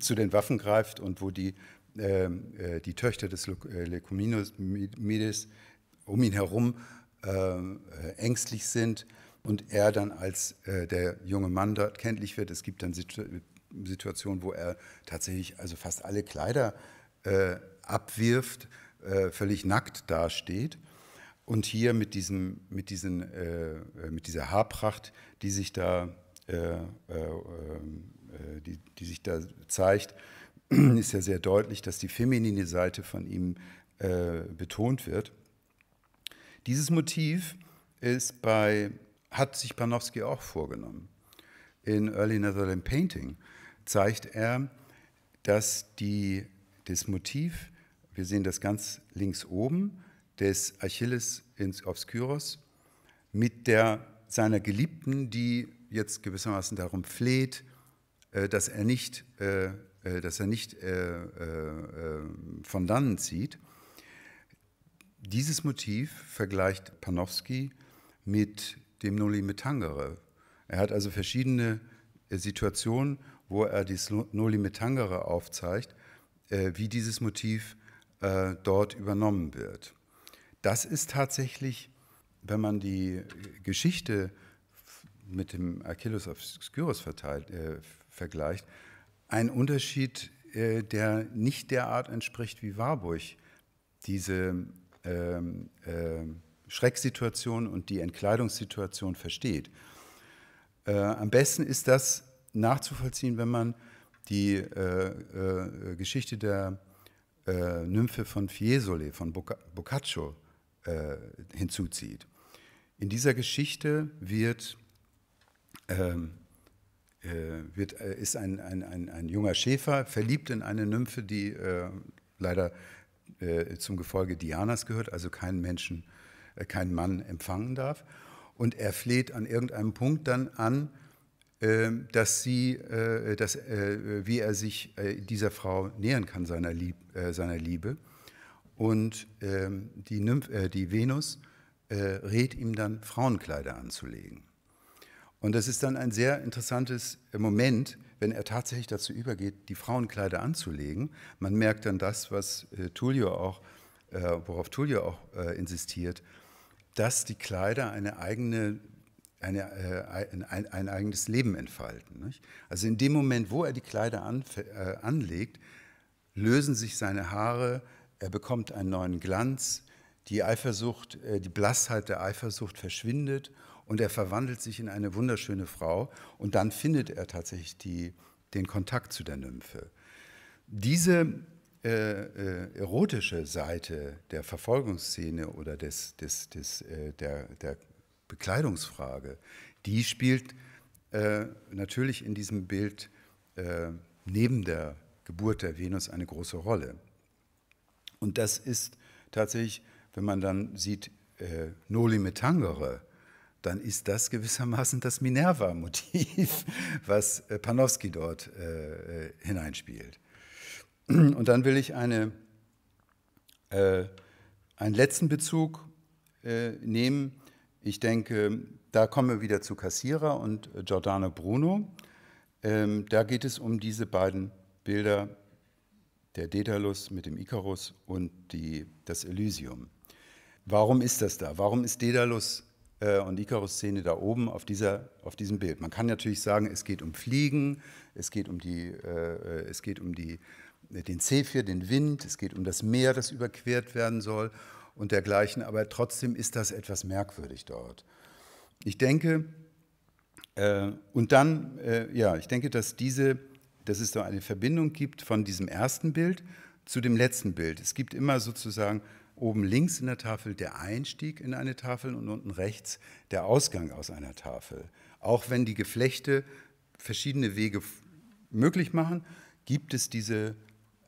zu den Waffen greift und wo die, ähm, äh, die Töchter des Lecominides um ihn herum ängstlich sind und er dann als der junge Mann dort kenntlich wird. Es gibt dann Situationen, wo er tatsächlich also fast alle Kleider äh, äh, abwirft, äh, völlig nackt dasteht. Und hier mit, diesem, mit, diesen, äh, äh mit dieser Haarpracht, die sich da, äh, äh, die, die sich da zeigt, *clears throat* ist ja sehr deutlich, dass die feminine Seite von ihm betont wird. Dieses Motiv ist bei, hat sich Panofsky auch vorgenommen. In Early Netherland Painting zeigt er, dass die das Motiv, wir sehen das ganz links oben, des Achilles ins, aufs mit der, seiner Geliebten, die jetzt gewissermaßen darum fleht, äh, dass er nicht, äh, äh, dass er nicht von dannen zieht. Dieses Motiv vergleicht Panofsky mit dem Nulli Metangere. Er hat also verschiedene Situationen, wo er das Nulli Metangere aufzeigt äh, wie dieses Motiv äh, dort übernommen wird. Das ist tatsächlich, wenn man die Geschichte mit dem Achilles auf Skyros verteilt, äh, vergleicht, ein Unterschied, äh, der nicht der Art entspricht, wie Warburg diese ähm, äh, Schrecksituation und die Entkleidungssituation versteht. Äh, am besten ist das nachzuvollziehen, wenn man die äh, äh, Geschichte der äh, Nymphe von Fiesole, von Boccaccio, äh, hinzuzieht. In dieser Geschichte wird, ähm, äh, wird äh, ist ein, ein, ein, ein, junger Schäfer verliebt in eine Nymphe, die leider zum Gefolge Dianas gehört, also keinen Menschen, keinen Mann empfangen darf. Und er fleht an irgendeinem Punkt dann an, ähm, dass sie, äh, dass, äh, wie er sich äh, dieser Frau nähern kann, seiner, Lieb, seiner Liebe. Und ähm, die, Nymph, die Venus rät ihm dann, Frauenkleider anzulegen. Und das ist dann ein sehr interessantes Moment, wenn er tatsächlich dazu übergeht, die Frauenkleider anzulegen. Man merkt dann das, was Tullio auch, worauf Tullio auch insistiert, dass die Kleider eine eigene eine, äh, ein, ein, eigenes Leben entfalten. Nicht? Also in dem Moment, wo er die Kleider an, äh, anlegt, lösen sich seine Haare, er bekommt einen neuen Glanz, die Eifersucht, äh, die Blassheit der Eifersucht verschwindet und er verwandelt sich in eine wunderschöne Frau und dann findet er tatsächlich die, den Kontakt zu der Nymphe. Diese äh, äh erotische Seite der Verfolgungsszene oder des, des, des, äh, der, der Bekleidungsfrage, die spielt äh, natürlich in diesem Bild äh, neben der Geburt der Venus eine große Rolle. Und das ist tatsächlich, wenn man dann sieht, äh, Noli me tangere, dann ist das gewissermaßen das Minerva-Motiv, *laughs* was äh, Panofsky dort äh, äh, hineinspielt. Und dann will ich eine, äh, einen letzten Bezug äh, nehmen, ich denke, da kommen wir wieder zu Cassira und Giordano Bruno. Ähm, da geht es um diese beiden Bilder, der Daedalus mit dem Icarus und die, das Elysium. Warum ist das da? Warum ist Daedalus äh, und icarus szene da oben auf, dieser, auf diesem Bild? Man kann natürlich sagen, es geht um Fliegen, es geht um, die, äh, es geht um die, den Zephyr, den Wind, es geht um das Meer, das überquert werden soll und dergleichen, aber trotzdem ist das etwas merkwürdig dort. Ich denke, äh, und dann, äh, ja, ich denke, dass, diese, dass es so eine Verbindung gibt von diesem ersten Bild zu dem letzten Bild. Es gibt immer sozusagen oben links in der Tafel der Einstieg in eine Tafel und unten rechts der Ausgang aus einer Tafel. Auch wenn die Geflechte verschiedene Wege möglich machen, gibt es diese,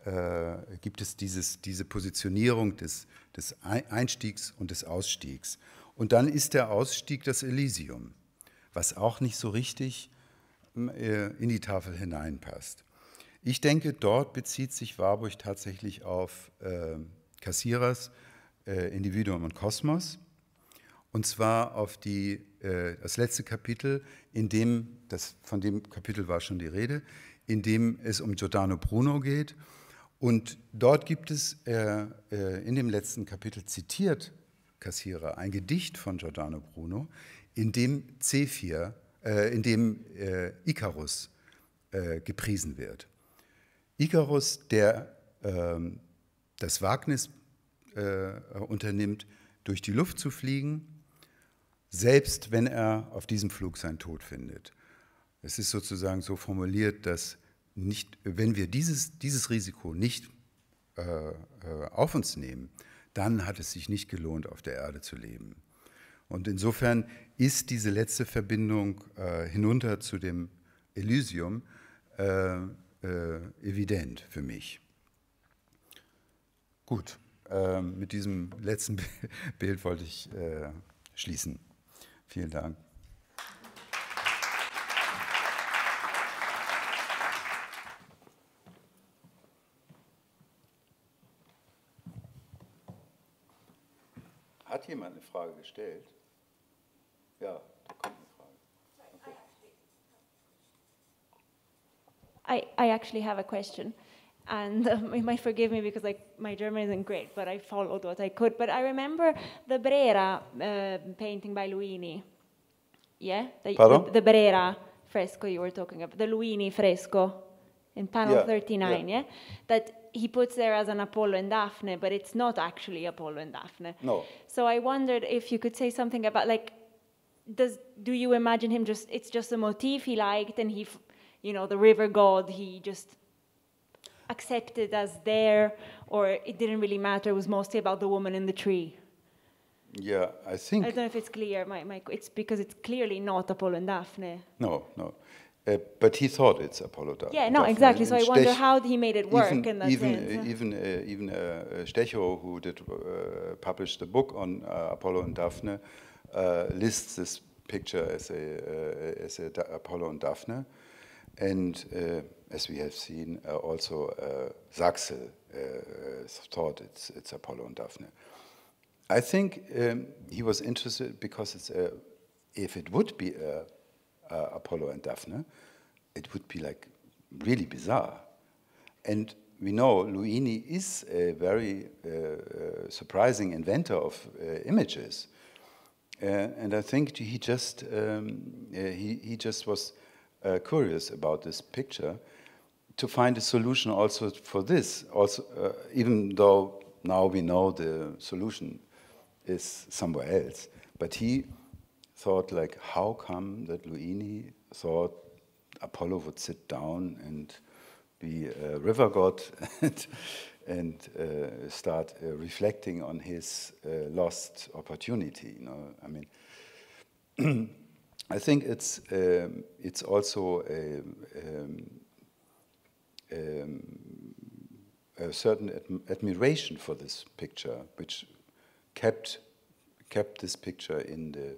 äh, gibt es dieses, diese Positionierung des, des Einstiegs und des Ausstiegs. Und dann ist der Ausstieg das Elysium, was auch nicht so richtig mm, äh, in die Tafel hineinpasst. Ich denke, dort bezieht sich Warburg tatsächlich auf äh, Kassierers äh, Individuum und Kosmos. Und zwar auf die, äh, das letzte Kapitel, in dem, das, von dem Kapitel war schon die Rede, in dem es um Giordano Bruno geht und dort gibt es äh, äh, in dem letzten Kapitel zitiert Kassierer ein Gedicht von Giordano Bruno, in dem C4, äh, in dem äh, Icarus äh, gepriesen wird. Icarus, der ähm, das Wagnis äh, unternimmt, durch die Luft zu fliegen, selbst wenn er auf diesem Flug seinen Tod findet. Es ist sozusagen so formuliert, dass nicht, wenn wir dieses, dieses Risiko nicht äh, äh, auf uns nehmen, dann hat es sich nicht gelohnt, auf der Erde zu leben. Und insofern ist diese letzte Verbindung äh, hinunter zu dem Elysium äh, äh evident für mich. Gut, ähm, mit diesem letzten *laughs* Bild wollte ich äh, schließen. Vielen Dank. jemand eine Frage gestellt? Ja, da kommt eine Frage. Okay. I, I actually have a question. and um, you might forgive me because my German isn't great, but I followed what I could. But I remember the Brera uh, painting by Luini. Yeah, the, the, the, Brera fresco you were talking about, the Luini fresco in panel yeah. 39. Yeah. yeah, that he puts there as an Apollo and Daphne, but it's not actually Apollo and Daphne. No. So I wondered if you could say something about like, does do you imagine him just? It's just a motif he liked, and he, you know, the river god. He just accepted as there, or it didn't really matter. It was mostly about the woman in the tree. Yeah, I think. I don't know if it's clear. My, my, it's because it's clearly not Apollo and Daphne. No, no. Uh, but he thought it's Apollo Daphne. Yeah, no, exactly. So I wonder how he made it work even, in that even, sense. Uh, even uh, even uh, Stecho, who did uh, publish the book on Apollo and Daphne, lists this picture as a as a da Apollo and Daphne, and as we have seen, also uh, Zaxel thought it's it's Apollo and Daphne. I think um, he was interested because it's a, if it would be a uh, Apollo and Daphne, it would be like really bizarre. And we know Luini is a very uh, uh surprising inventor of uh, images. Uh, and I think he just, um, he, he just was curious about this picture to find a solution also for this, also, even though now we know the solution is somewhere else. But he thought like, how come that Luini thought Apollo would sit down and be a river god *laughs* and, and uh, start uh, reflecting on his uh, lost opportunity. You know, I mean, *clears throat* I think it's um, it's also a, um, um, a certain adm admiration for this picture, which kept kept this picture in the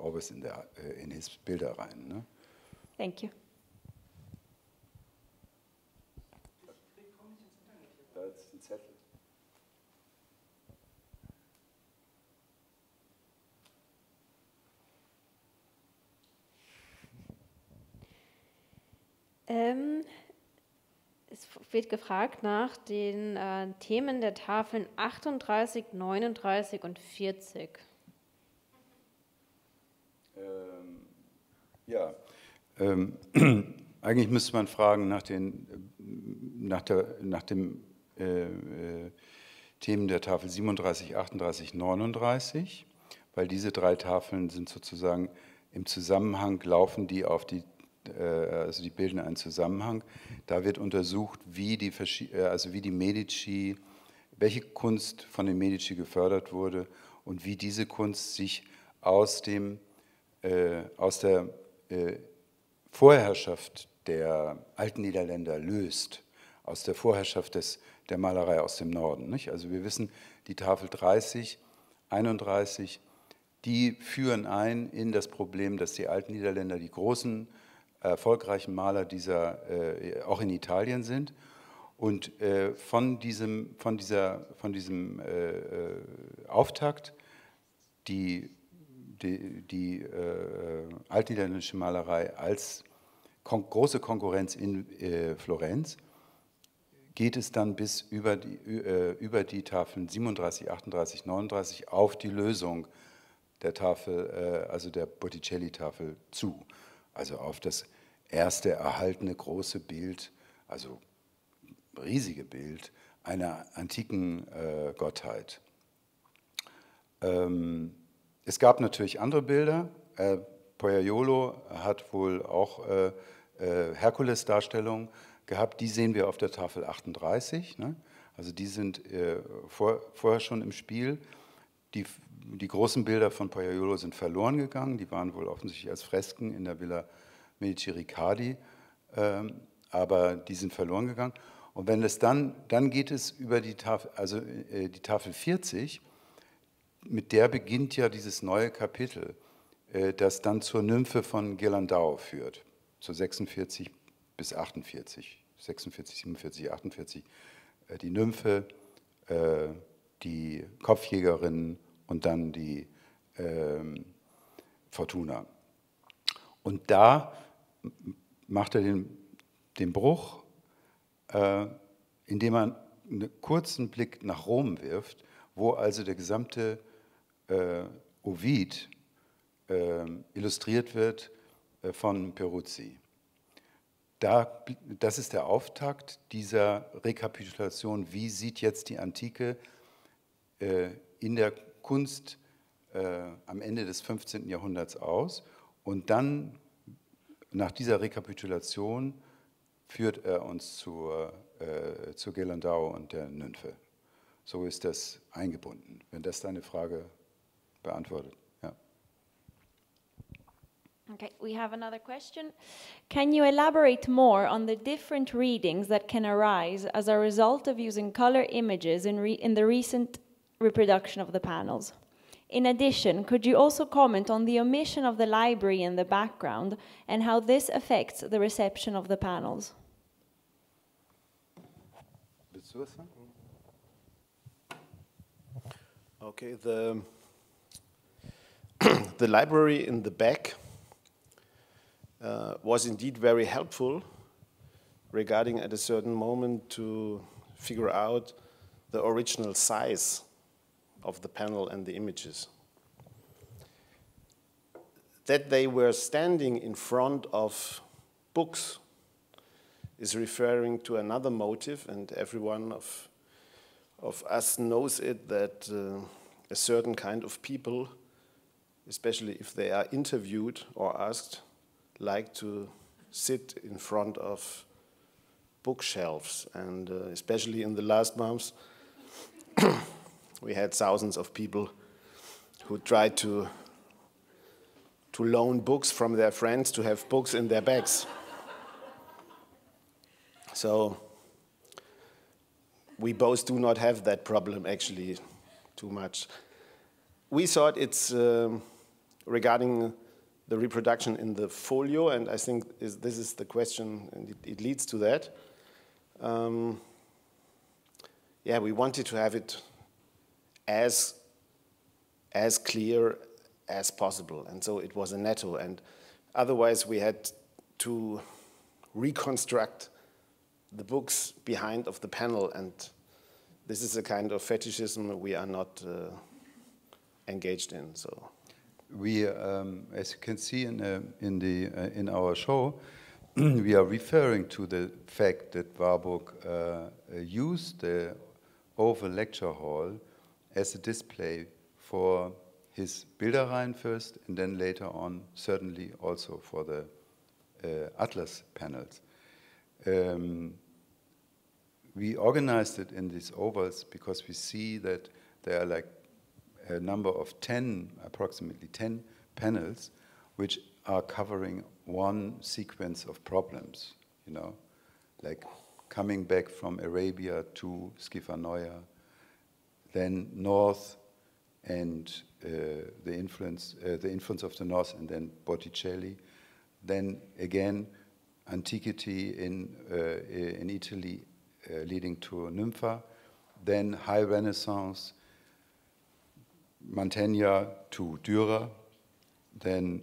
always äh, äh, äh, in, the, in his Bilder rein. Ne? Thank you. Ähm, es wird gefragt nach den äh, Themen der Tafeln 38, 39 und 40. Ja, ähm, *clears throat* eigentlich müsste man fragen nach, den, nach, der, nach dem äh, äh, Themen der Tafel 37, 38, 39, weil diese drei Tafeln sind sozusagen im Zusammenhang, laufen die auf die, äh, also die bilden einen Zusammenhang. Da wird untersucht, wie die, äh, also wie die Medici, welche Kunst von den Medici gefördert wurde und wie diese Kunst sich aus, dem, äh, aus der äh, Vorherrschaft der alten Niederländer löst, aus der Vorherrschaft des, der Malerei aus dem Norden. Nicht? Also wir wissen, die Tafel 30, 31, die führen ein in das Problem, dass die alten Niederländer die großen, erfolgreichen Maler dieser, äh, auch in Italien sind. Und äh, von diesem, von dieser, von diesem äh, äh Auftakt, die die, die äh, altniederländische Malerei als kon große Konkurrenz in äh, Florenz geht es dann bis über die, äh, über die Tafeln 37, 38, 39 auf die Lösung der Tafel, äh, also der Botticelli-Tafel zu. Also auf das erste erhaltene große Bild, also riesige Bild einer antiken äh, Gottheit. Ähm, es gab natürlich andere Bilder. Äh, Poyaiolo hat wohl auch äh, äh Herkules-Darstellungen gehabt. Die sehen wir auf der Tafel 38. Ne? Also die sind äh, vor, vorher schon im Spiel. Die, die großen Bilder von Poyaiolo sind verloren gegangen. Die waren wohl offensichtlich als Fresken in der Villa Medici Riccardi, ähm, aber die sind verloren gegangen. Und wenn es dann, dann geht es über die Tafel, also äh, die Tafel 40 mit der beginnt ja dieses neue Kapitel, äh, das dann zur Nymphe von Girlandau führt, zu 46 bis 48, 46, 47, 48. Die Nymphe, äh, die Kopfjägerin und dann die ähm, Fortuna. Und da macht er den, den Bruch, äh, indem er einen kurzen Blick nach Rom wirft, wo also der gesamte äh, Ovid äh, illustriert wird äh, von Peruzzi. Da, das ist der Auftakt dieser Rekapitulation. Wie sieht jetzt die Antike äh, in der Kunst äh, am Ende des 15. Jahrhunderts aus? Und dann, nach dieser Rekapitulation, führt er uns zur, äh, zur Gelandau und der Nymphe. So ist das eingebunden, wenn das deine Frage beantwortet. Okay, we have another question. Can you elaborate more on the different readings that can arise as a result of using color images in, in the recent reproduction of the panels? In addition, could you also comment on the omission of the library in the background and how this affects the reception of the panels? Okay, the *clears throat* the library in the back uh, was indeed very helpful regarding at a certain moment to figure out the original size of the panel and the images. That they were standing in front of books is referring to another motive, and everyone of, of us knows it that uh, a certain kind of people especially if they are interviewed or asked, like to sit in front of bookshelves. And uh, especially in the last months, *coughs* we had thousands of people who tried to, to loan books from their friends to have books in their bags. so we both do not have that problem actually too much. We thought it's. Um, regarding the reproduction in the folio, and I think is, this is the question, and it, it leads to that. Um, yeah, we wanted to have it as as clear as possible, and so it was a netto, and otherwise we had to reconstruct the books behind of the panel, and this is a kind of fetishism we are not uh, engaged in. So we, um, as you can see in, uh, in, the, uh, in our show, *clears throat* we are referring to the fact that Warburg uh, used the Oval Lecture Hall as a display for his Bilderreihen first, and then later on, certainly also for the uh, Atlas panels. Um, we organized it in these ovals because we see that there are like a number of 10, approximately 10 panels, which are covering one sequence of problems, you know, like coming back from Arabia to Skifanoia, then north and uh, the influence, uh, the influence of the north, and then Botticelli, then again antiquity in uh, in Italy, uh, leading to Nympha, then High Renaissance, Mantegna to Dürer, then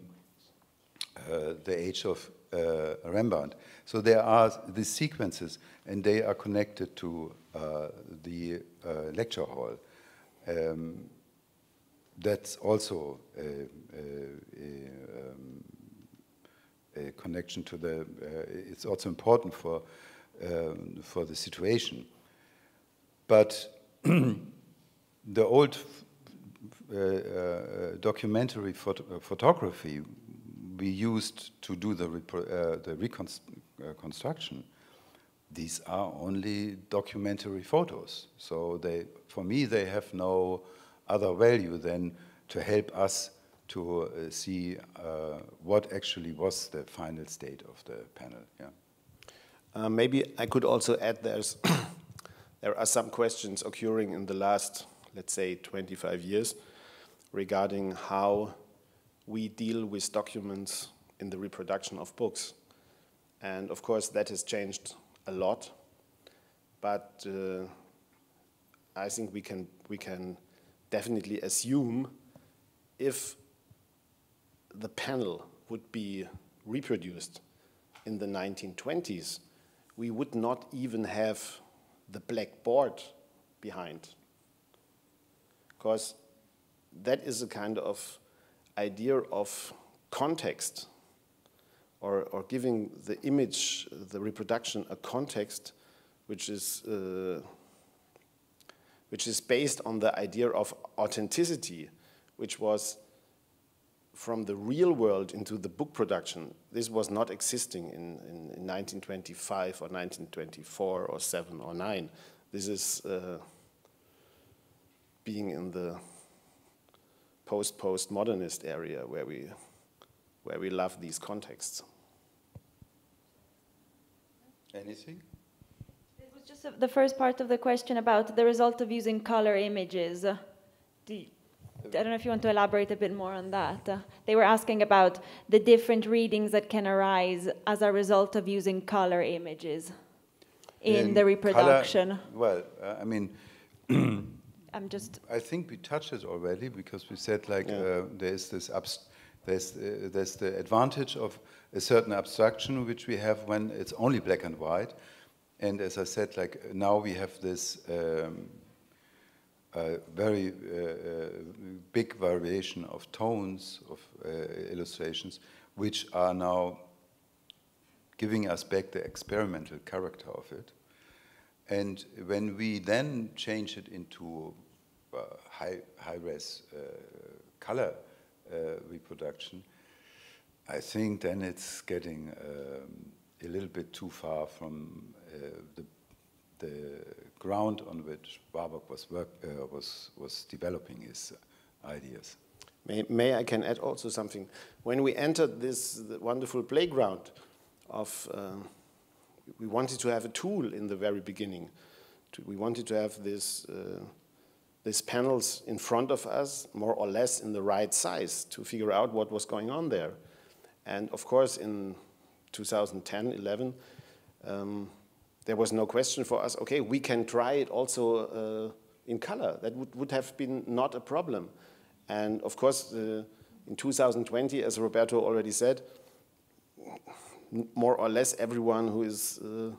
uh, the age of uh, Rembrandt. So there are these sequences, and they are connected to uh, the uh, lecture hall. Um, that's also a, a, um, a, connection to the. Uh, it's also important for um, for the situation, but *clears throat* the old uh, uh, documentary phot uh, photography we used to do the, the reconstruction, these are only documentary photos. So they, for me, they have no other value than to help us to uh, see uh, what actually was the final state of the panel. Yeah. Uh, maybe I could also add there's *coughs* there are some questions occurring in the last, let's say, 25 years regarding how we deal with documents in the reproduction of books. And of course, that has changed a lot, but uh, I think we can, we can definitely assume if the panel would be reproduced in the 1920s, we would not even have the blackboard behind. Because that is a kind of idea of context or, or giving the image, the reproduction, a context which is, uh, which is based on the idea of authenticity, which was from the real world into the book production. This was not existing in, in, in 1925 or 1924 or 7 or 9. This is uh, being in the post-postmodernist area where we, where we love these contexts. Anything? It was just the first part of the question about the result of using color images. Do I don't know if you want to elaborate a bit more on that. Uh, they were asking about the different readings that can arise as a result of using color images in, in the reproduction. Color, well, uh, I mean, *clears throat* I'm just. I think we touched it already because we said like yeah. uh, there's this there's uh, there's the advantage of a certain abstraction which we have when it's only black and white, and as I said, like now we have this. Um, uh, very uh, big variation of tones of uh, illustrations, which are now giving us back the experimental character of it. And when we then change it into uh, high, high res uh, color uh, reproduction, I think then it's getting um, a little bit too far from uh, the, the ground on which Warburg was, work, uh, was, was developing his ideas. May, may, I can add also something. When we entered this wonderful playground of uh, we wanted to have a tool in the very beginning. we wanted to have this, uh, these panels in front of us, more or less in the right size, to figure out what was going on there. And of course, in 2010, 11, um, there was no question for us, okay, we can try it also uh, in color. That would, would have been not a problem. And of course, uh, in 2020, as Roberto already said, more or less everyone who is uh,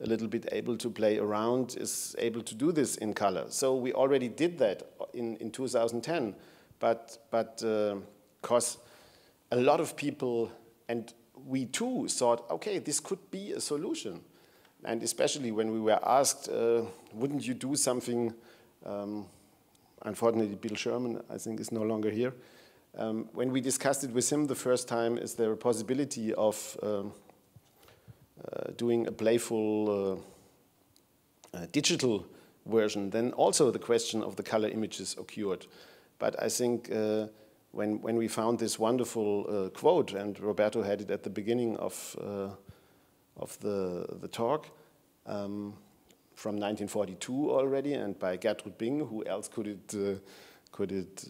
a little bit able to play around is able to do this in color. So we already did that in, in 2010, but but because uh, a lot of people and we too thought, okay, this could be a solution. And especially when we were asked, uh, wouldn't you do something? Um, unfortunately, Bill Sherman, I think, is no longer here. Um, when we discussed it with him the first time, is there a possibility of um, uh, doing a playful uh, uh, digital version? Then also the question of the color images occurred. But I think uh, when, when we found this wonderful uh, quote, and Roberto had it at the beginning of, uh, of the, the talk, um, from 1942 already, and by Gertrud Bing, who else could it, could it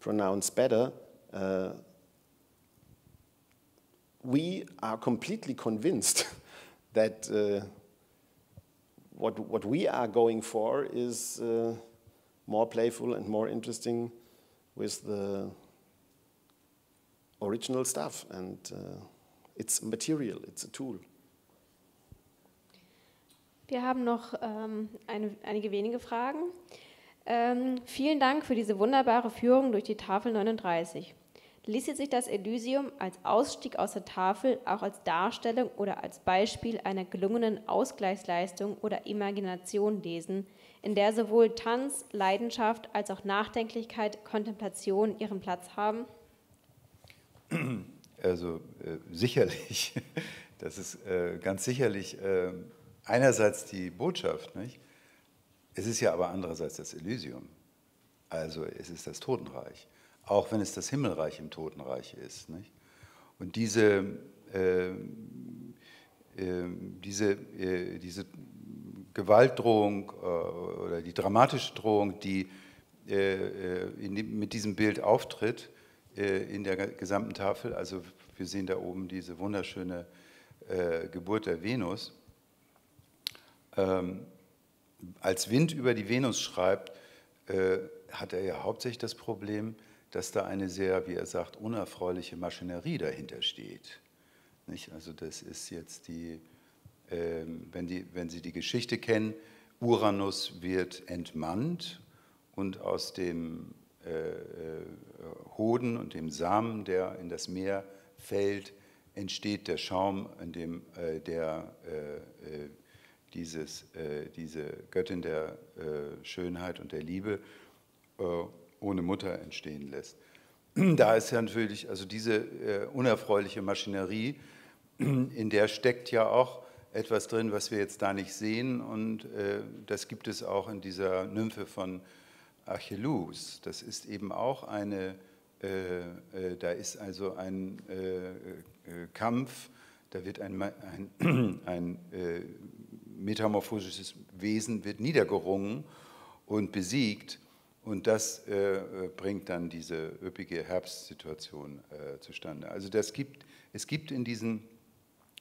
pronounce better, uh, we are completely convinced *laughs* that uh, what, what we are going for is uh, more playful and more interesting with the original stuff. And uh, it's material, it's a tool. Wir haben noch ähm, eine, einige wenige Fragen. Ähm, vielen Dank für diese wunderbare Führung durch die Tafel 39. Ließe sich das Elysium als Ausstieg aus der Tafel auch als Darstellung oder als Beispiel einer gelungenen Ausgleichsleistung oder Imagination lesen, in der sowohl Tanz, Leidenschaft als auch Nachdenklichkeit, Kontemplation ihren Platz haben? *clears throat* Also äh, sicherlich, *laughs* das ist äh, ganz sicherlich äh, einerseits die Botschaft, nicht? Es ist ja aber andererseits das Elysium. Also es ist das Totenreich, auch wenn es das Himmelreich im Totenreich ist. Nicht? Und diese, äh, äh, diese, äh, diese Gewaltdrohung äh, oder die dramatische Drohung, die äh, äh, in, mit diesem Bild auftritt in der gesamten Tafel, also wir sehen da oben diese wunderschöne Geburt der Venus, ähm, als Wind über die Venus schreibt, äh, hat er ja hauptsächlich das Problem, dass da eine sehr, wie er sagt, unerfreuliche Maschinerie dahinter steht. Nicht? Also das ist jetzt die, äh, wenn, die, wenn Sie die Geschichte kennen, Uranus wird entmannt und aus dem äh, äh, Hoden und dem Samen, der in das Meer fällt, entsteht der Schaum, in dem, äh, der äh, äh, dieses, äh, diese Göttin der äh, Schönheit und der Liebe äh, ohne Mutter entstehen lässt. Da ist ja natürlich, also diese äh, unerfreuliche Maschinerie, in der steckt ja auch etwas drin, was wir jetzt da nicht sehen und äh, das gibt es auch in dieser Nymphe von Achilles. Das ist eben auch eine, äh, da ist also ein Kampf, da wird ein, ein, *clears throat* ein, ein metamorphosisches Wesen wird niedergerungen und besiegt. Und das äh, äh, bringt dann diese üppige Herbstsituation äh, zustande. Also das gibt, es gibt in, diesen,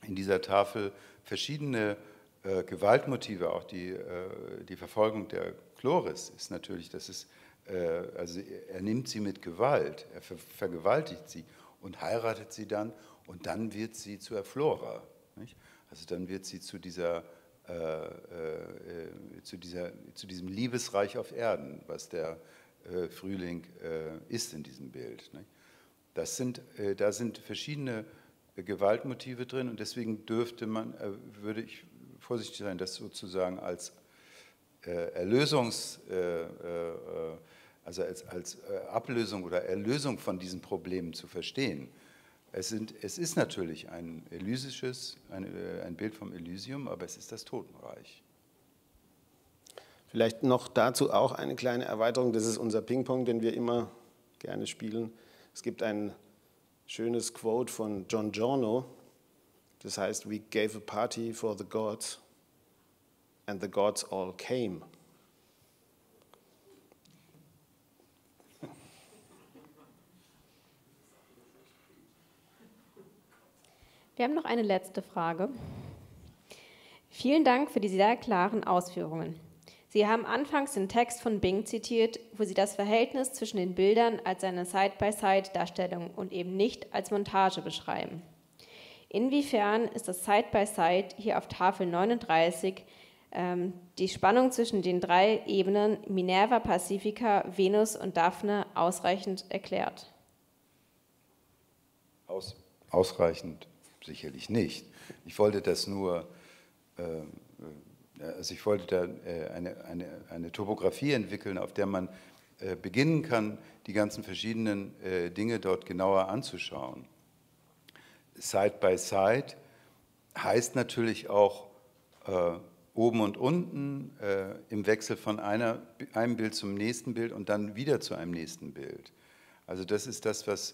in dieser Tafel verschiedene äh, Gewaltmotive, auch die, äh, die Verfolgung der Chloris ist natürlich, das ist, äh, also er nimmt sie mit Gewalt, er ver vergewaltigt sie und heiratet sie dann und dann wird sie zu Flora. Nicht? Also dann wird sie zu dieser äh, äh, zu, dieser, zu diesem Liebesreich auf Erden, was der äh, Frühling ist in diesem Bild. Ne? Das sind, da sind verschiedene Gewaltmotive drin und deswegen dürfte man, würde ich vorsichtig sein, das sozusagen als Erlösungs, also als, als Ablösung oder Erlösung von diesen Problemen zu verstehen. Es, sind, es ist natürlich ein elysisches, ein, äh, ein Bild vom Elysium, aber es ist das Totenreich. Vielleicht noch dazu auch eine kleine Erweiterung. Das ist unser Ping-Pong, den wir immer gerne spielen. Es gibt ein schönes Quote von John Giorno. Das heißt, we gave a party for the gods and the gods all came. Wir haben noch eine letzte Frage. Vielen Dank für die sehr klaren Ausführungen. Sie haben anfangs den Text von Bing zitiert, wo Sie das Verhältnis zwischen den Bildern als eine Side-by-Side-Darstellung und eben nicht als Montage beschreiben. Inwiefern ist das Side-by-Side hier auf Tafel 39 ähm, die Spannung zwischen den drei Ebenen Minerva, Pacifica, Venus und Daphne ausreichend erklärt? Aus, ausreichend sicherlich nicht. Ich wollte das nur, äh, äh, also ich wollte da äh, eine, eine, eine Topografie entwickeln, auf der man beginnen kann, die ganzen verschiedenen Dinge dort genauer anzuschauen. Side by Side heißt natürlich auch äh, oben und unten äh, im Wechsel von einer, einem Bild zum nächsten Bild und dann wieder zu einem nächsten Bild. Also das ist das, was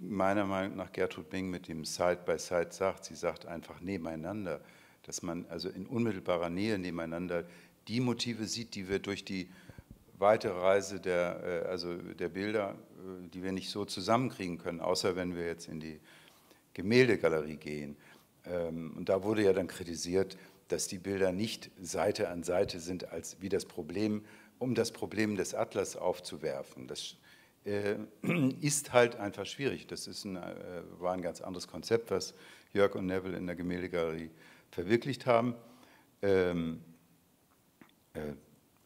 meiner Meinung nach Gertrud Bing mit dem Side-by-Side Side sagt. Sie sagt einfach nebeneinander, dass man also in unmittelbarer Nähe nebeneinander die Motive sieht, die wir durch die weitere Reise der, äh, also der Bilder, äh, die wir nicht so zusammenkriegen können, außer wenn wir jetzt in die Gemäldegalerie gehen. Ähm, und da wurde ja dann kritisiert, dass die Bilder nicht Seite an Seite sind, als wie das Problem, um das Problem des Atlas aufzuwerfen. Das äh, *clears throat* ist halt einfach schwierig. Das ist ein, äh, war ein ganz anderes Konzept, was Jörg und Neville in der Gemäldegalerie verwirklicht haben. Ähm, äh,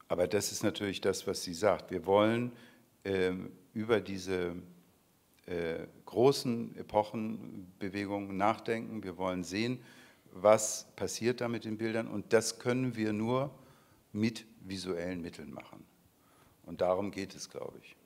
aber das ist natürlich das, was sie sagt. Wir wollen ähm, über diese großen Epochenbewegungen nachdenken. Wir wollen sehen, was passiert da mit den Bildern. Und das können wir nur mit visuellen Mitteln machen. Und darum geht es, glaube ich.